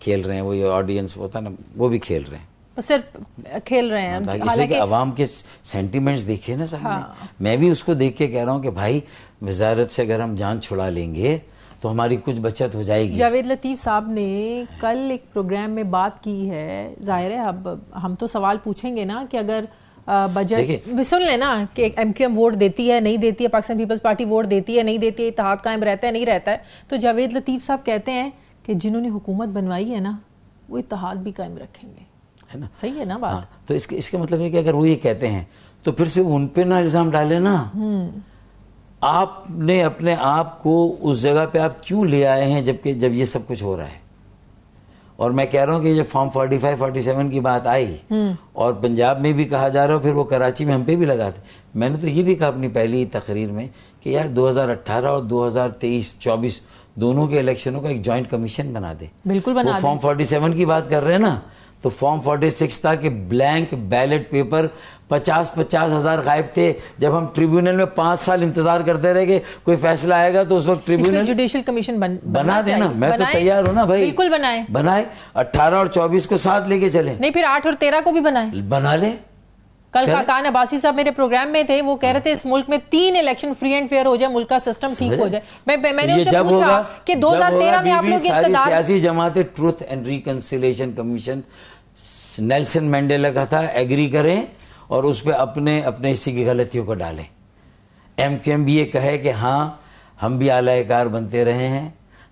[SPEAKER 2] खेल रहे हैं वो ये ऑडियंस होता ना वो भी खेल रहे हैं
[SPEAKER 1] सिर्फ खेल रहे हैं हाँ, इसलिए कि
[SPEAKER 2] अवाम के सेंटिमेंट्स देखे ना सामने हाँ। मैं भी उसको देख के कह रहा हूँ कि भाई वजारत से अगर हम जान छुड़ा लेंगे तो हमारी कुछ बचत हो जाएगी
[SPEAKER 1] जावेद लतीफ़ साहब ने कल एक प्रोग्राम में बात की है जाहिर है अब हम तो सवाल पूछेंगे ना कि अगर बजट सुन लेना कि एम क्यू एम वोट देती है नहीं देती है पाकिस्तान पीपल्स पार्टी वोट देती है नहीं देती है इतिहाद कायम रहता है नहीं रहता है तो जावेद लतीफ़ साहब कहते हैं कि जिन्होंने हुकूमत बनवाई है ना वो इतिहाद भी कायम रखेंगे है ना सही है ना बात हाँ,
[SPEAKER 2] तो इसके इसके मतलब है कि अगर वो ये कहते हैं तो फिर से उन पर ना इल्ज़ाम डाले ना हम्म। आपने अपने आप को उस जगह पे आप क्यों ले आए हैं जबकि जब ये सब कुछ हो रहा है और मैं कह रहा हूँ कि जब फॉर्म 45, 47 की बात आई हम्म। और पंजाब में भी कहा जा रहा हो फिर वो कराची में हम पे भी लगा थे मैंने तो ये भी कहा अपनी पहली तकरीर में कि यार 2018 और 2023, 24 दोनों के इलेक्शनों का एक जॉइंट कमीशन बना दे
[SPEAKER 1] बिल्कुल बना फॉर्म
[SPEAKER 2] 47 की बात कर रहे हैं ना तो फॉर्म 46 था कि ब्लैंक बैलेट पेपर पचास पचास हज़ार गायब थे जब हम ट्रिब्यूनल में पाँच साल इंतज़ार करते रहे कोई फैसला आएगा तो उस वक्त ट्रिब्यूनल
[SPEAKER 1] जुडिशियल कमीशन बन, बना देना मैं तो तैयार हूँ ना भाई बिल्कुल बनाए
[SPEAKER 2] बनाए अट्ठारह और चौबीस को साथ लेके चले
[SPEAKER 1] नहीं फिर आठ और तेरह को भी बनाए
[SPEAKER 2] बना ले कल खाकान
[SPEAKER 1] अबासी साहब मेरे प्रोग्राम में थे वो कह रहे थे इस मुल्क में तीन इलेक्शन फ्री एंड फेयर हो जाए मुल्क का सिस्टम ठीक हो जाए मैं मैंने उनसे पूछा कि 2013 में आप लोग सियासी
[SPEAKER 2] जमातें truth and reconciliation commission Nelson Mandela का था एग्री करें और उस पर अपने अपने हिस्से की गलतियों को डालें एम के एम भी ये कहे कि हाँ हम भी आलाकार कार बनते रहे हैं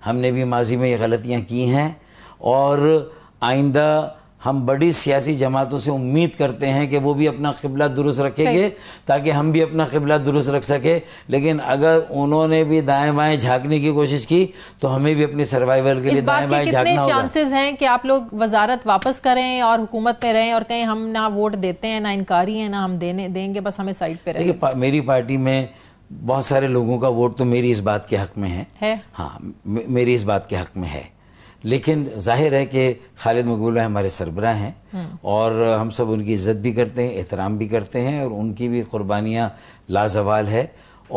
[SPEAKER 2] हमने भी माजी में ये गलतियाँ की हैं और आइंदा हम बड़ी सियासी जमातों से उम्मीद करते हैं कि वो भी अपना किबला दुरुस्त रखेंगे ताकि हम भी अपना किबला दुरुस्त रख सके लेकिन अगर उन्होंने भी दाएं बाएं झांकने की कोशिश की तो हमें भी अपने सर्वाइवल के लिए दाएं बाएं झांकना होगा चांसेस
[SPEAKER 1] हैं कि आप लोग वजारत वापस करें और हुकूमत में रहें और कहीं हम ना वोट देते हैं ना इनकारी हैं ना हम देने देंगे बस हमें साइड पर रहें
[SPEAKER 2] मेरी पार्टी में बहुत सारे लोगों का वोट तो मेरी इस बात के हक में है? हाँ मेरी इस बात के हक में है लेकिन जाहिर है कि खालिद मकबूल हमारे सरबरा हैं हम्म। और हम सब उनकी इज्जत भी करते हैं एहतराम भी करते हैं और उनकी भी कुर्बानियाँ लाजवाल है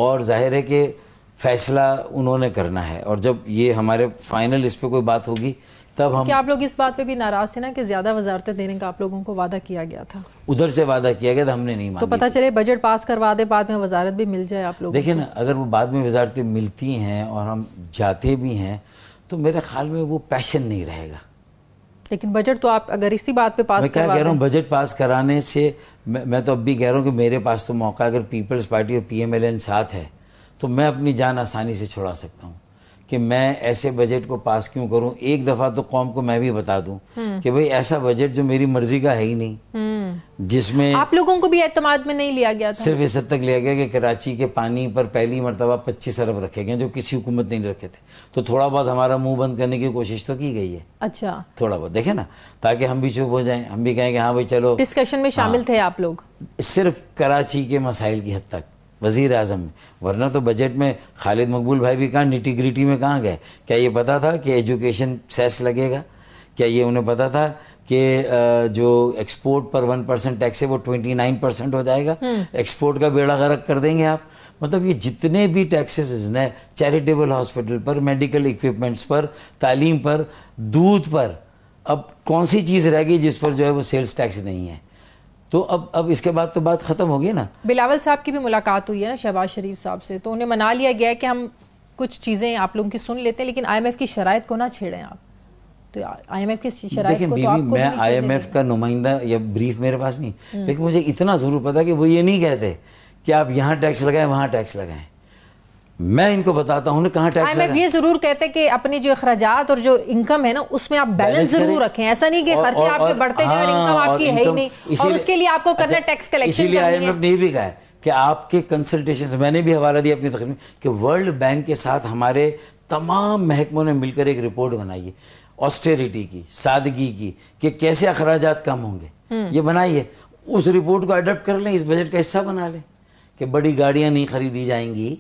[SPEAKER 2] और जाहिर है कि फैसला उन्होंने करना है और जब ये हमारे फाइनल इस पर कोई बात होगी तब हम
[SPEAKER 1] आप लोग इस बात पे भी नाराज थे ना कि ज्यादा वजारतें देने का आप लोगों को वादा किया गया था
[SPEAKER 2] उधर से वादा किया गया था हमने नहीं मांगी तो पता
[SPEAKER 1] चले बजट पास करवा दे बाद में वजारत भी मिल जाए आप लोग देखिए ना
[SPEAKER 2] अगर वो बाद में वजारतें मिलती हैं और हम जाते भी हैं तो मेरे ख्याल में वो पैशन नहीं रहेगा
[SPEAKER 1] लेकिन बजट तो आप अगर इसी बात पे पास मैं क्या कह रहा हूँ
[SPEAKER 2] बजट पास कराने से मैं, मैं तो अब भी कह रहा हूँ कि मेरे पास तो मौका अगर पीपल्स पार्टी और पीएमएलएन साथ है तो मैं अपनी जान आसानी से छोड़ा सकता हूँ कि मैं ऐसे बजट को पास क्यों करूँ एक दफ़ा तो कौम को मैं भी बता दूँ हम्म। कि भाई ऐसा बजट जो मेरी मर्जी का है ही नहीं हम्म। जिसमें आप
[SPEAKER 1] लोगों को भी एतमाद में नहीं लिया गया था सिर्फ
[SPEAKER 2] इस हद तक लिया गया कि कराची के पानी पर पहली मरतबा पच्चीस अरब रखे गए जो किसी हुकूमत ने रखे थे तो थोड़ा बहुत हमारा मुंह बंद करने की कोशिश तो की गई है अच्छा थोड़ा बहुत देखे ना ताकि हम भी चुप हो जाएं हम भी कहें कि हाँ भाई चलो
[SPEAKER 1] डिस्कशन में शामिल हाँ, थे आप लोग
[SPEAKER 2] सिर्फ कराची के मसाइल की हद तक वजीर अजम में वरना तो बजट में खालिद मकबूल भाई भी कहाँ निटी ग्रिटी में कहाँ गए क्या ये पता था कि एजुकेशन सेस लगेगा क्या ये उन्हें पता था कि जो एक्सपोर्ट पर वन परसेंट टैक्स है वो ट्वेंटी नाइन परसेंट हो जाएगा एक्सपोर्ट हम्म। का बेड़ा गर्क कर देंगे आप मतलब ये जितने भी टैक्सेस हैं चैरिटेबल हॉस्पिटल पर मेडिकल इक्विपमेंट्स पर तालीम पर दूध पर अब कौन सी चीज़ रह गई जिस पर जो है वो सेल्स टैक्स नहीं है तो अब अब इसके बाद तो बात ख़त्म होगी ना
[SPEAKER 1] बिलावल साहब की भी मुलाकात हुई है ना शहबाज शरीफ साहब से तो उन्हें मना लिया गया है कि हम कुछ चीज़ें आप लोगों की सुन लेते हैं लेकिन आईएमएफ की शराय को ना छेड़ें आप तो आईएमएफ के शराब देखिए तो बीबी मैं आईएमएफ
[SPEAKER 2] का नुमाइंदा या ब्रीफ मेरे पास नहीं हम्म। लेकिन मुझे इतना ज़रूर पता कि वो ये नहीं कहते कि आप यहाँ टैक्स लगाएं वहाँ टैक्स लगाएं मैं इनको बताता हूँ कहाँ टैक्स आईएमएफ ये
[SPEAKER 1] जरूर कहते हैं कि अपनी जो अखराज और जो इनकम है ना उसमें आप बैलेंस जरूर रखें ऐसा नहीं कि खर्चे आपके बढ़ते जाए इनकम हाँ, आपकी है ही नहीं और उसके लिए आपको अच्छा, करना अच्छा, टैक्स कलेक्शन इसीलिए आईएमएफ
[SPEAKER 2] ने भी कहा है कि आपके कंसल्टेशन मैंने भी हवाला दिया अपनी तकनीक में कि वर्ल्ड बैंक के साथ हमारे तमाम महकमों ने मिलकर एक रिपोर्ट बनाई है ऑस्टेरिटी की सादगी की कि कैसे अखराज कम होंगे हम्म। ये बनाइए उस रिपोर्ट को अडोप्ट कर लें इस बजट का हिस्सा बना लें कि बड़ी गाड़ियां नहीं खरीदी जाएंगी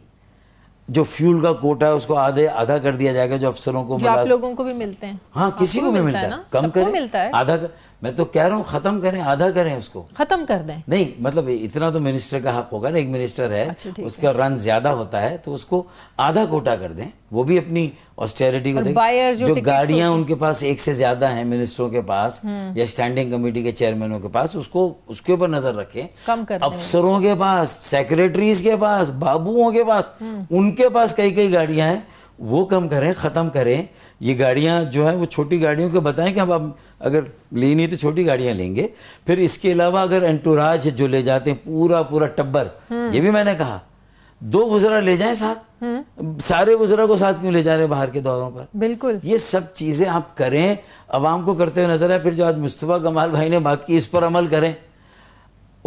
[SPEAKER 2] जो फ्यूल का कोटा है उसको आधे आधा कर दिया जाएगा जो अफसरों को जो आप
[SPEAKER 1] लोगों को भी मिलते हैं
[SPEAKER 2] हाँ किसी को भी मिलता है, कम करें मिलता है आधा कर मैं तो कह रहा हूँ खत्म करें आधा करें उसको
[SPEAKER 1] खत्म कर दें
[SPEAKER 2] नहीं मतलब इतना तो मिनिस्टर का हक होगा ना एक मिनिस्टर है अच्छा, उसका है। रन ज्यादा होता है तो उसको आधा कोटा कर दें वो भी अपनी ऑस्टेरिटी को दें जो, जो गाड़ियां उनके पास एक से ज्यादा हैं मिनिस्टरों के पास हम्म। या स्टैंडिंग कमेटी के चेयरमैनों के पास उसको उसके ऊपर नजर रखें कम कर अफसरों के पास सेक्रेटरीज के पास बाबुओं के पास हम्म। उनके पास कई कई गाड़ियां हैं वो कम करें ख़त्म करें ये गाड़ियाँ जो है वो छोटी गाड़ियों को बताएं कि हम अब अगर लेनी तो छोटी गाड़ियाँ लेंगे फिर इसके अलावा अगर एंटोराज जो ले जाते हैं पूरा पूरा टब्बर हम्म। ये भी मैंने कहा दो गुजरा ले जाएं साथ हम्म। सारे गुजरा को साथ क्यों ले जा रहे बाहर के दौरों पर बिल्कुल ये सब चीज़ें आप करें अवाम को करते हुए नजर आए फिर जो आज मुस्तफ़ा कमाल भाई ने बात की इस पर अमल करें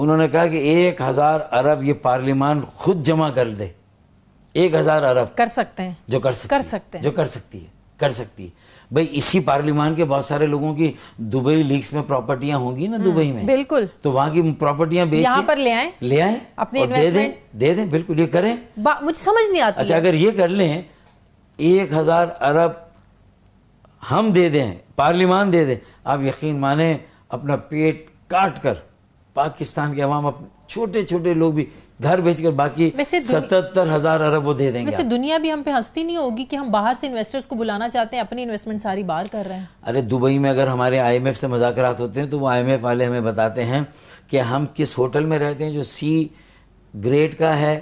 [SPEAKER 2] उन्होंने कहा कि एक हज़ार अरब ये पार्लियामान खुद जमा कर दे एक हजार अरब कर सकते हैं जो कर सकते कर सकते हैं जो कर सकती है कर सकती है भाई इसी पार्लिमान के बहुत सारे लोगों की दुबई लीग्स में प्रॉपर्टियां होंगी ना हम्म, दुबई में बिल्कुल तो वहाँ की प्रॉपर्टियां बेच यहाँ पर ले आए ले आए अपने दे दें दे दें बिल्कुल ये करें
[SPEAKER 1] मुझे समझ नहीं आता अच्छा अगर
[SPEAKER 2] ये कर लें एक हजार अरब हम दे दें पार्लिमान दे दें आप यकीन माने अपना पेट काट कर पाकिस्तान के अवाम अपने छोटे छोटे लोग भी घर बेचकर बाकी सतहत्तर हजार अरब वो दे देंगे वैसे
[SPEAKER 1] दुनिया भी हम पे हंसती नहीं होगी कि हम बाहर से इन्वेस्टर्स को बुलाना चाहते हैं अपनी इन्वेस्टमेंट सारी बाहर कर रहे हैं
[SPEAKER 2] अरे दुबई में अगर हमारे आई से मजाक होते हैं तो वो आई वाले हमें बताते हैं कि हम किस होटल में रहते हैं जो सी ग्रेड का है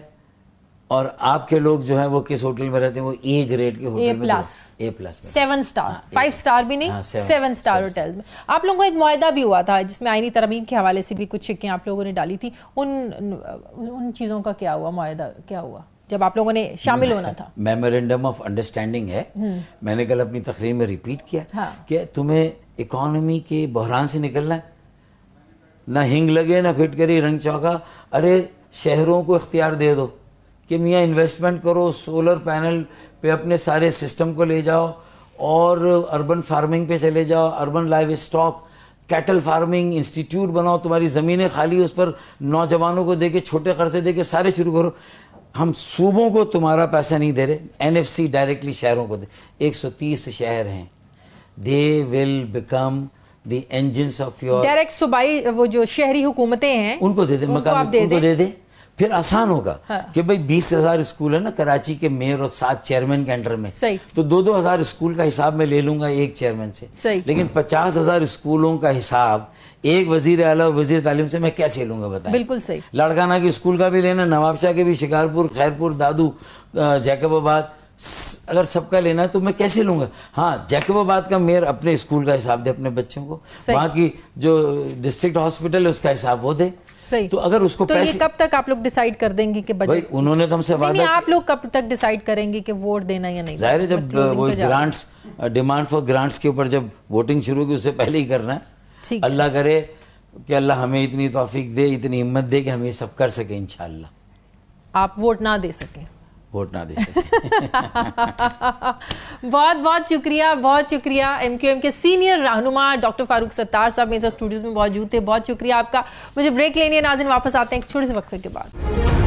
[SPEAKER 2] और आपके लोग जो हैं वो किस होटल में रहते हैं वो ए ग्रेड के hotel A plus A plus
[SPEAKER 1] seven star five star भी नहीं सेवन स्टार होटल में आप लोगों को एक मुआदा भी हुआ था जिसमें आईनी तरमीम के हवाले से भी कुछ शिकें आप लोगों ने डाली थी उन उन चीज़ों का क्या हुआ मुआदा क्या हुआ जब आप लोगों ने शामिल होना
[SPEAKER 2] था मेमोरेंडम ऑफ अंडरस्टैंडिंग है हम्म। मैंने कल अपनी तकरीर में रिपीट किया हाँ। कि तुम्हें इकोनॉमी के बहरान से निकलना है ना हिंग लगे ना फिटकरी रंग चौका अरे शहरों को इख्तियार दे दो कि मियाँ इन्वेस्टमेंट करो सोलर पैनल पे अपने सारे सिस्टम को ले जाओ और अर्बन फार्मिंग पे चले जाओ urban livestock cattle farming institute बनाओ तुम्हारी ज़मीनें खाली उस पर नौजवानों को दे के छोटे खर्चे दे के सारे शुरू करो हम सूबों को तुम्हारा पैसा नहीं दे रहे एन डायरेक्टली शहरों को दे 130 शहर हैं they will become the engine of your
[SPEAKER 1] direct सूबाई वो जो शहरी हुकूमतें हैं
[SPEAKER 2] उनको दे दे मकान दे उनको दे दे, दे, दे फिर आसान हाँ। होगा हाँ। कि भाई बीस हजार स्कूल है ना कराची के मेयर और सात चेयरमैन के अंडर में सही। तो दो दो हजार स्कूल का हिसाब मैं ले लूंगा एक चेयरमैन से सही। लेकिन हाँ। पचास हजार स्कूलों का हिसाब एक वजीर अला और वजीर तालीम से मैं कैसे लूंगा बताएं बिल्कुल सही लड़काना के स्कूल का भी लेना नवाबशाह के भी शिकारपुर खैरपुर दादू जैकबाबाद अगर सबका लेना है तो मैं कैसे लूंगा हाँ जैकबाबाद का मेयर अपने स्कूल का हिसाब दे अपने बच्चों को वहाँ की जो डिस्ट्रिक्ट हॉस्पिटल है उसका हिसाब वो दे सही तो अगर उसको तो पैसे... ये
[SPEAKER 1] कब तक आप लोग डिसाइड कर देंगे कि बजट
[SPEAKER 2] उन्होंने तो हमसे वादा
[SPEAKER 1] आप लोग कब तक डिसाइड करेंगे कि वोट देना या नहीं जाहिर है जब वो ग्रांट्स
[SPEAKER 2] डिमांड फॉर ग्रांट्स के ऊपर जब वोटिंग शुरू होगी उससे पहले ही करना है अल्लाह करे कि अल्लाह हमें इतनी तोफीक दे इतनी हिम्मत दे कि हम ये सब कर सके इंशाल्लाह
[SPEAKER 1] आप वोट ना दे सकें वोट ना दे बहुत बहुत शुक्रिया बहुत शुक्रिया एम क्यू एम के सीनियर रहनुमा डॉक्टर फारूक सत्तार साहब मेरे साथ स्टूडियोज में मौजूद थे बहुत शुक्रिया आपका मुझे ब्रेक लेने नाजिन वापस आते हैं एक छोटे से वक्फे के बाद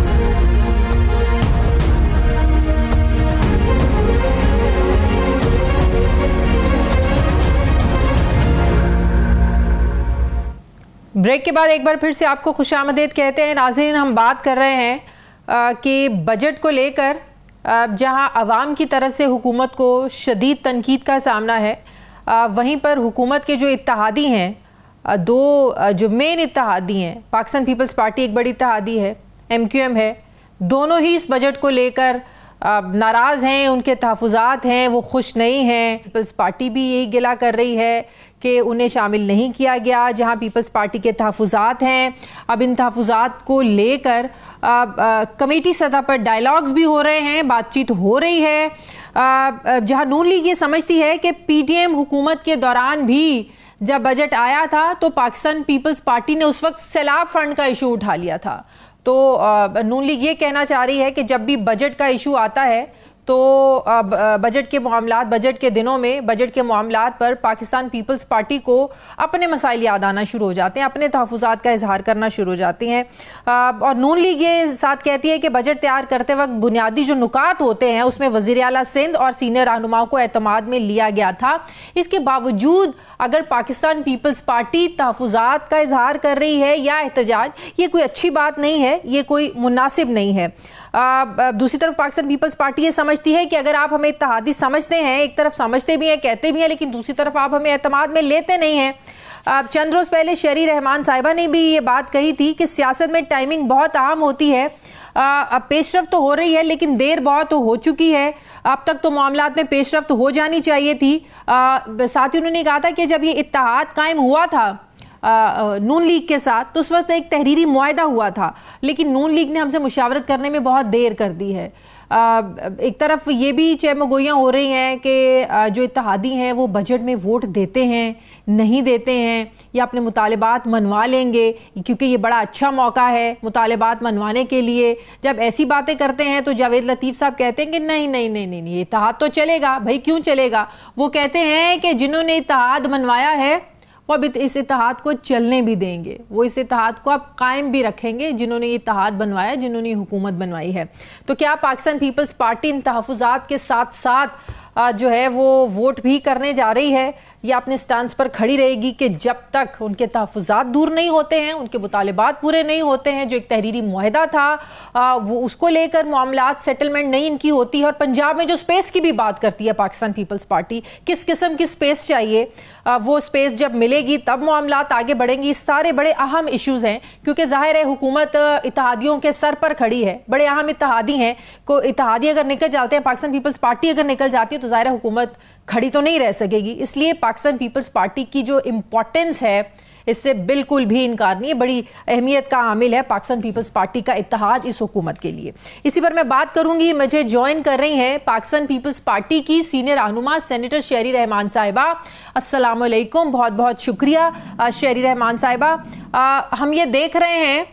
[SPEAKER 1] ब्रेक के बाद एक बार फिर से आपको खुश कहते हैं नाजिन हम बात कर रहे हैं के बजट को लेकर जहां आवाम की तरफ से हुकूमत को शदीद तनकीद का सामना है वहीं पर हुकूमत के जो इतिहादी हैं दो जो मेन इतिहादी हैं पाकिस्तान पीपल्स पार्टी एक बड़ी इतिहादी है एम क्यू एम है दोनों ही इस बजट को लेकर नाराज़ हैं उनके तहफात हैं वो खुश नहीं हैं पीपल्स पार्टी भी यही गिला कर रही है कि उन्हें शामिल नहीं किया गया जहां पीपल्स पार्टी के तहफात हैं अब इन तहफात को लेकर कमेटी सतह पर डायलॉग्स भी हो रहे हैं बातचीत हो रही है जहां नून लीग ये समझती है कि पीटीएम हुकूमत के दौरान भी जब बजट आया था तो पाकिस्तान पीपल्स पार्टी ने उस वक्त सैलाब फंड का इशू उठा लिया था तो नून लीग ये कहना चाह रही है कि जब भी बजट का इशू आता है तो बजट के मामला बजट के दिनों में बजट के मामला पर पाकिस्तान पीपल्स पार्टी को अपने मसाइल याद आना शुरू हो जाते हैं अपने तहफात का इजहार करना शुरू हो जाते हैं और नून लीग ये साथ कहती है कि बजट तैयार करते वक्त बुनियादी जो नुकात होते हैं उसमें वजीर अला सिंध और सीनियर रहनुमाओं को अतमाद में लिया गया था इसके बावजूद अगर पाकिस्तान पीपल्स पार्टी तहफात का इजहार कर रही है या एहतजाज ये कोई अच्छी बात नहीं है ये कोई मुनासिब नहीं है दूसरी तरफ पाकिस्तान पीपल्स पार्टी ये समझती है कि अगर आप हमें इतिहादी समझते हैं एक तरफ समझते भी हैं कहते भी हैं लेकिन दूसरी तरफ आप हमें अहतमाद में लेते नहीं हैं अब चंद रोज़ पहले शरी रहमान साहिबा ने भी ये बात कही थी कि सियासत में टाइमिंग बहुत अहम होती है अब पेशरफ तो हो रही है लेकिन देर बहुत तो हो चुकी है अब तक तो मामला में पेशरफ तो हो जानी चाहिए थी साथ ही उन्होंने कहा था कि जब ये इतिहाद कायम हुआ था नून लीग के साथ तो उस वक्त एक तहरीरी माहा हुआ था लेकिन नून लीग ने हमसे मुशावरत करने में बहुत देर कर दी है आ, एक तरफ ये भी चैमगोयाँ हो रही हैं कि जो इतिहादी हैं वो बजट में वोट देते हैं नहीं देते हैं या अपने मुतालबात मनवा लेंगे क्योंकि ये बड़ा अच्छा मौका है मुतालबात मनवाने के लिए जब ऐसी बातें करते हैं तो जावेद लतीफ़ साहब कहते हैं कि नहीं नहीं नहीं नहीं, नहीं इतिहाद तो चलेगा भाई क्यों चलेगा वो कहते हैं कि जिन्होंने इतिहाद मनवाया है वो अब इस इतिहाद को चलने भी देंगे वो इस इतिहाद को अब कायम भी रखेंगे जिन्होंने ये इतिहाद बनवाया जिन्होंने हुकूमत बनवाई है तो क्या पाकिस्तान पीपल्स पार्टी इन तहफात के साथ साथ जो है वो वोट भी करने जा रही है ये अपने स्टांस पर खड़ी रहेगी कि जब तक उनके तहफात दूर नहीं होते हैं उनके मुतालबात पूरे नहीं होते हैं जो एक तहरीरी माहदा था आ, वो उसको लेकर मामला सेटलमेंट नहीं इनकी होती है और पंजाब में जो स्पेस की भी बात करती है पाकिस्तान पीपल्स पार्टी किस किस्म की स्पेस चाहिए आ, वो स्पेस जब मिलेगी तब मामला आगे बढ़ेंगी सारे बड़े अहम इशूज़ हैं क्योंकि ज़ाहिर है हुकूमत इतिहादियों के सर पर खड़ी है बड़े अहम इतिहादी हैं को इतिहादी अगर निकल जाते हैं पाकिस्तान पीपल्स पार्टी अगर निकल जाती है तो तो ज़ाहिर हुकूमत खड़ी तो नहीं रह सकेगी इसलिए पाकिस्तान पीपल्स पार्टी की जो इम्पोर्टेंस है इससे बिल्कुल भी इनकार नहीं है बड़ी अहमियत का आमिल है पाकिस्तान पीपल्स पार्टी का इतिहाद इस हुकूमत के लिए इसी पर मैं बात करूंगी मुझे ज्वाइन कर रही हैं पाकिस्तान पीपल्स पार्टी की सीनियर रहनुमा सेनेटर शेरी रहमान साहिबा अस्सलाम वालेकुम बहुत बहुत शुक्रिया शेरी रहमान साहिबा हम ये देख रहे हैं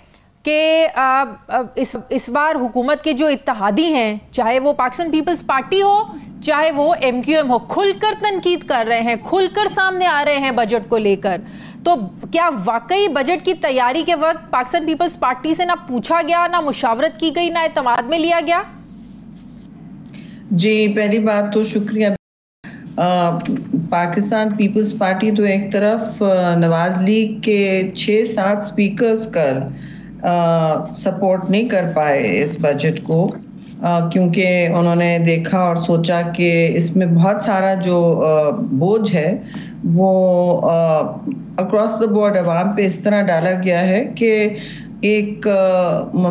[SPEAKER 1] कि इस इस बार हुकूमत के जो इतिहादी हैं चाहे वो पाकिस्तान पीपल्स पार्टी हो चाहे वो एमक्यूएम हो खुलकर तनकीद कर रहे हैं खुलकर सामने आ रहे हैं बजट को लेकर तो क्या वाकई बजट की तैयारी के वक्त पाकिस्तान पीपल्स पार्टी से ना पूछा गया ना मुशावरत की गई ना एतमाद में लिया गया
[SPEAKER 3] जी पहली बात तो शुक्रिया पाकिस्तान पीपल्स पार्टी तो एक तरफ नवाज लीग के छः सात स्पीकर्स कर आ, सपोर्ट नहीं कर पाए इस बजट को क्योंकि उन्होंने देखा और सोचा कि इसमें बहुत सारा जो बोझ है वो अक्रॉस द बोर्ड अवाम पे इस तरह डाला गया है कि एक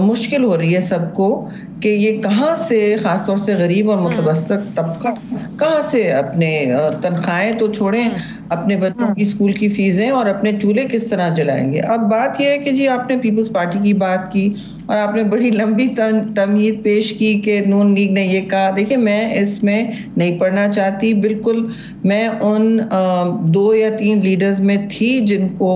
[SPEAKER 3] मुश्किल हो रही है सबको कि ये कहाँ से ख़ासतौर से गरीब और मुतवस हम्म। तबका कहाँ से अपने तनख्वाहें तो छोड़ें हम्म। अपने बच्चों हम्म। की स्कूल की फ़ीसें और अपने चूल्हे किस तरह जलाएंगे अब बात यह है कि जी आपने पीपल्स पार्टी की बात की और आपने बड़ी लंबी तमीद पेश की कि नून लीग ने ये कहा देखिए मैं इसमें नहीं पढ़ना चाहती बिल्कुल मैं उन आ, दो या तीन लीडर्स में थी जिनको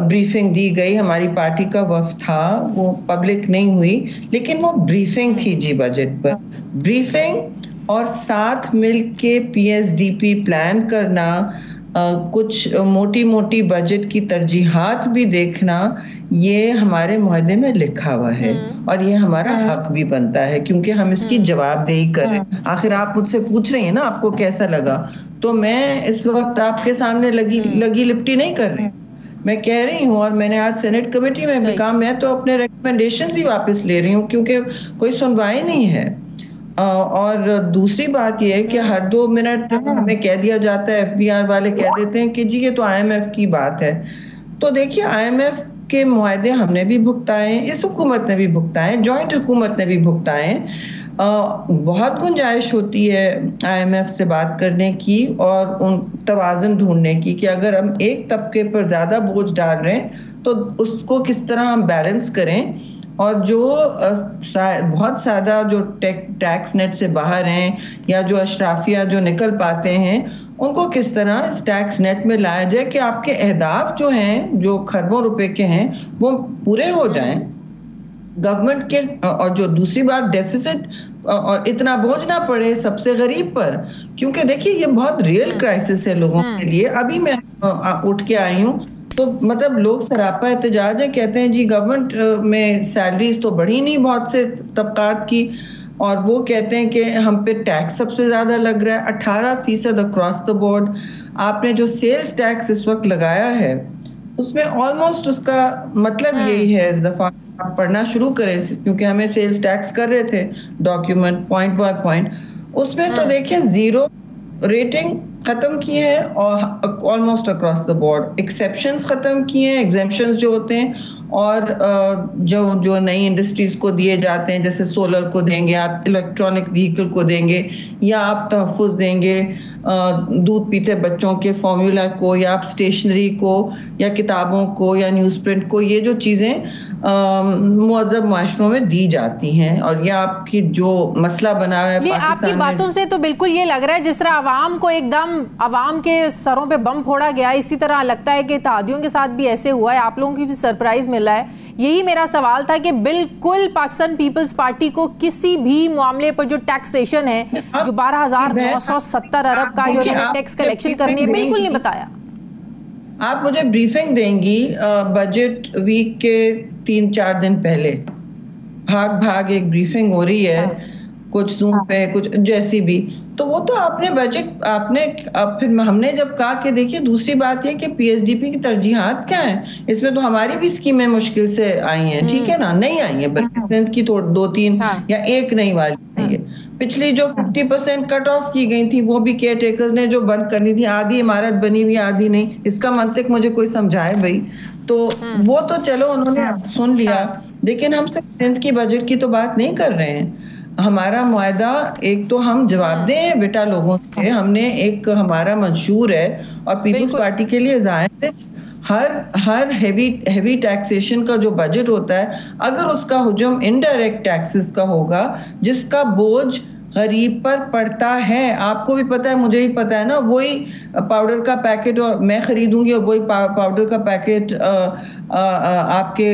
[SPEAKER 3] ब्रीफिंग दी गई हमारी पार्टी का वफ था वो पब्लिक नहीं हुई लेकिन वो ब्रीफिंग थी जी बजट पर ब्रीफिंग और साथ मिल के पी प्लान करना आ, कुछ मोटी मोटी बजट की तरजीहात भी देखना ये हमारे माहे में लिखा हुआ है हम्म। और ये हमारा हम्म। हक भी बनता है क्योंकि हम इसकी हम्म। जवाबदेही कर रहे हैं आखिर आप मुझसे पूछ रही हैं ना आपको कैसा लगा तो मैं इस वक्त आपके सामने लगी लगी लिपटी नहीं कर रही मैं कह रही हूँ और मैंने आज सेनेट कमेटी में भी कहा मैं तो अपने रिकमेंडेशन ही वापस ले रही हूँ क्योंकि कोई सुनवाई नहीं है और दूसरी बात यह है कि हम्म। हर दो मिनट हाँ। हमें कह दिया जाता है एफबीआर वाले कह देते हैं कि जी ये तो आईएमएफ की बात है तो देखिए आईएमएफ के मुआदे हमने भी भुगताए इस हुकूमत ने भी भुगताए जॉइंट हुकूमत ने भी भुगताए बहुत गुंजाइश होती है आईएमएफ से बात करने की और उन तोज़न ढूंढने की कि अगर हम एक तबके पर ज़्यादा बोझ डाल रहे हैं तो उसको किस तरह हम बैलेंस करें और जो बहुत ज़्यादा जो टैक टैक्स नेट से बाहर हैं या जो अशराफिया जो निकल पाते हैं उनको किस तरह इस टैक्स नेट में लाया जाए कि आपके अहदाफ जो हैं जो खरबों रुपए के हैं वो पूरे हो जाएं गवर्नमेंट के और जो दूसरी बात डेफिसिट और इतना बोझ ना पड़े सबसे गरीब पर क्योंकि देखिए ये बहुत रियल क्राइसिस हाँ। है लोगों के हाँ। लिए अभी मैं उठ के आई हूँ तो मतलब लोग सरापा एहतजाज है कहते हैं जी गवर्नमेंट में सैलरीज तो बढ़ी नहीं बहुत से तबकात की और वो कहते हैं कि हम पे टैक्स सबसे ज़्यादा लग रहा है अट्ठारह फीसद अक्रॉस द बोर्ड आपने जो सेल्स टैक्स इस वक्त लगाया है उसमें ऑलमोस्ट उसका मतलब हाँ। यही है इस दफ़ा आप पढ़ना शुरू करें क्योंकि हमें सेल्स टैक्स कर रहे थे डॉक्यूमेंट पॉइंट बाय पॉइंट उसमें तो हाँ। देखिए जीरो रेटिंग खत्म की है और almost across the board exception खत्म किए हैं एग्जेपन जो होते हैं और जो जो नई इंडस्ट्रीज को दिए जाते हैं जैसे सोलर को देंगे आप इलेक्ट्रॉनिक व्हीकल को देंगे या आप तहफ़ देंगे दूध पीते बच्चों के फॉर्मूला को या आप स्टेशनरी को या किताबों को या न्यूज़ प्रिंट को ये जो चीज़ें मुआजब माशरों में दी जाती हैं और यह आपकी जो मसला बना है आपकी बातों
[SPEAKER 1] से तो बिल्कुल ये लग रहा है जिस तरह आवाम को एकदम आवाम के सरों पे बम फोड़ा गया इसी तरह लगता है कि तादियों के साथ भी ऐसे हुआ है आप लोगों की भी सरप्राइज मिला है यही मेरा सवाल था कि बिल्कुल पाकिस्तान पीपल्स पार्टी को किसी भी मामले पर जो टैक्सेशन है जो बारह हजार नौ सौ सत्तर अरब का जो टैक्स कलेक्शन करने बिल्कुल नहीं बताया
[SPEAKER 3] आप मुझे ब्रीफिंग देंगी बजट वीक के तीन चार दिन पहले भाग भाग एक ब्रीफिंग हो रही है हाँ। कुछ जूम पे हाँ। कुछ जैसी भी तो वो तो आपने बजट आपने फिर हमने जब कहा कि देखिए दूसरी बात ये कि पीएचडीपी की तरजीहत क्या है इसमें तो हमारी भी स्कीमें मुश्किल से आई हैं ठीक है ना हम्म। नहीं आई हैं बल्कि हाँ। सिंध की तो दो तीन हाँ। या एक नहीं हाँ। वाली है पिछली जो 50 परसेंट कट ऑफ की गई थी वो भी केयर टेकर्स ने जो बंद करनी थी आधी इमारत बनी हुई आधी नहीं इसका मंतिक मुझे कोई समझाए भाई तो हम्म। वो तो चलो उन्होंने हाँ। सुन लिया लेकिन हम सिर्फ सिंध की बजट की तो बात नहीं कर रहे हैं हमारा मुआदा एक तो हम जवाब हाँ। दे बेटा लोगों से हमने एक हमारा मंशूर है और पीपल्स पार्टी के लिए जाहिर है हर हर हेवी हेवी टैक्सेशन का जो बजट होता है अगर उसका हुजम इनडायरेक्ट टैक्सेस का होगा जिसका बोझ गरीब पर पड़ता है आपको भी पता है मुझे भी पता है ना वही पाउडर का पैकेट और मैं खरीदूंगी और वही पाउडर का पैकेट आ, आ, आ, आपके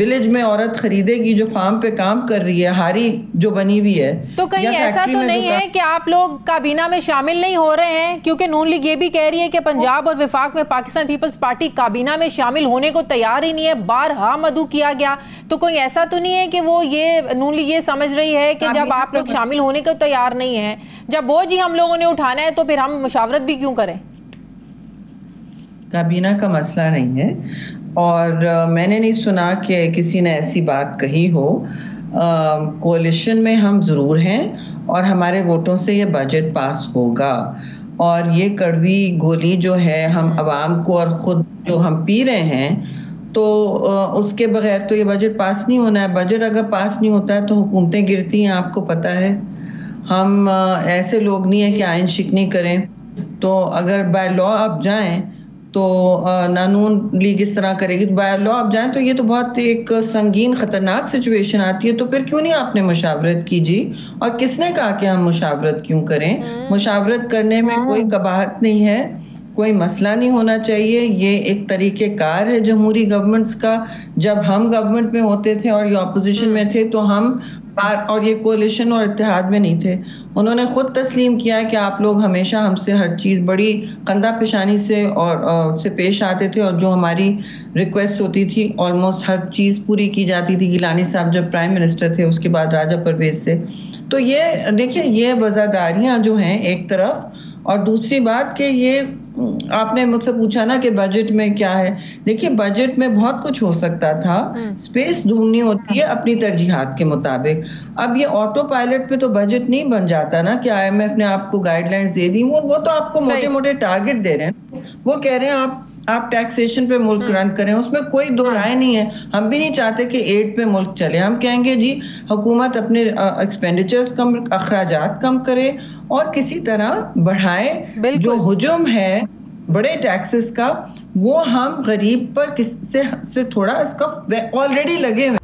[SPEAKER 3] विलेज में औरत खरीदेगी जो फार्म पे काम कर रही है हारी जो बनी हुई है
[SPEAKER 1] तो कहीं ऐसा तो नहीं है कि आप लोग काबीना में शामिल नहीं हो रहे हैं क्योंकि नून लीग ये भी कह रही है कि पंजाब और विफाक में पाकिस्तान पीपल्स पार्टी काबीना में शामिल होने को तैयार ही नहीं है बार हा मधु किया गया तो कोई ऐसा तो नहीं है कि वो ये नून लीग ये समझ रही है कि जब आप लोग शामिल होने को तैयार नहीं है जब बोझ ही हम लोगों ने उठाना है तो फिर हम मुशावरत भी क्यों करें
[SPEAKER 3] काबीना का मसला नहीं है और मैंने नहीं सुना कि किसी ने ऐसी बात कही हो कोलिशन में हम ज़रूर हैं और हमारे वोटों से ये बजट पास होगा और ये कड़वी गोली जो है हम आवाम को और ख़ुद जो हम पी रहे हैं तो उसके बगैर तो ये बजट पास नहीं होना है बजट अगर पास नहीं होता है तो हुकूमतें गिरती हैं आपको पता है हम ऐसे लोग नहीं है कि आयन शिकनी करें तो अगर बाय लॉ आप जाएं तो नानून लीग इस तरह करेगी तो बाय लॉ आप जाएं तो ये तो बहुत एक संगीन ख़तरनाक सिचुएशन आती है तो फिर क्यों नहीं आपने मुशावरत की जी और किसने कहा कि हम मुशावरत क्यों करें हाँ। मुशावरत करने में कोई हाँ। कबाहत नहीं है कोई मसला नहीं होना चाहिए ये एक तरीके कार है जमहूरी गवर्नमेंट्स का जब हम गवर्नमेंट में होते थे और ये अपोजिशन में हम्म। थे तो हम और ये कोलिशन और इतिहाद में नहीं थे उन्होंने खुद तस्लीम किया कि आप लोग हमेशा हमसे हर चीज़ बड़ी कंधा पेशानी से और, और से पेश आते थे और जो हमारी रिक्वेस्ट होती थी ऑलमोस्ट हर चीज़ पूरी की जाती थी गिलानी साहब जब प्राइम मिनिस्टर थे उसके बाद राजा परवेज से तो ये देखिए ये वजादारियाँ जो हैं एक तरफ और दूसरी बात कि ये आपने मुझसे पूछा ना कि बजट में क्या है देखिए बजट में बहुत कुछ हो सकता था स्पेस हम्म। ढूंढनी होती है अपनी तरजीहत के मुताबिक अब ये ऑटो पायलट पे तो बजट नहीं बन जाता ना कि आईएमएफ ने आपको गाइडलाइंस दे दी वो तो आपको मोटे मोटे टारगेट दे रहे हैं वो कह रहे हैं आप आप टैक्सेशन पे मुल्क रन हम्म। करें उसमें कोई दो हाँ। राय नहीं है हम भी नहीं चाहते कि एड पे मुल्क चले हम कहेंगे जी हुकूमत अपने एक्सपेंडिचर्स कम अखराज कम करे और किसी तरह बढ़ाए जो हजुम है बड़े टैक्सेस का वो हम गरीब पर किससे से थोड़ा इसका ऑलरेडी लगे हुए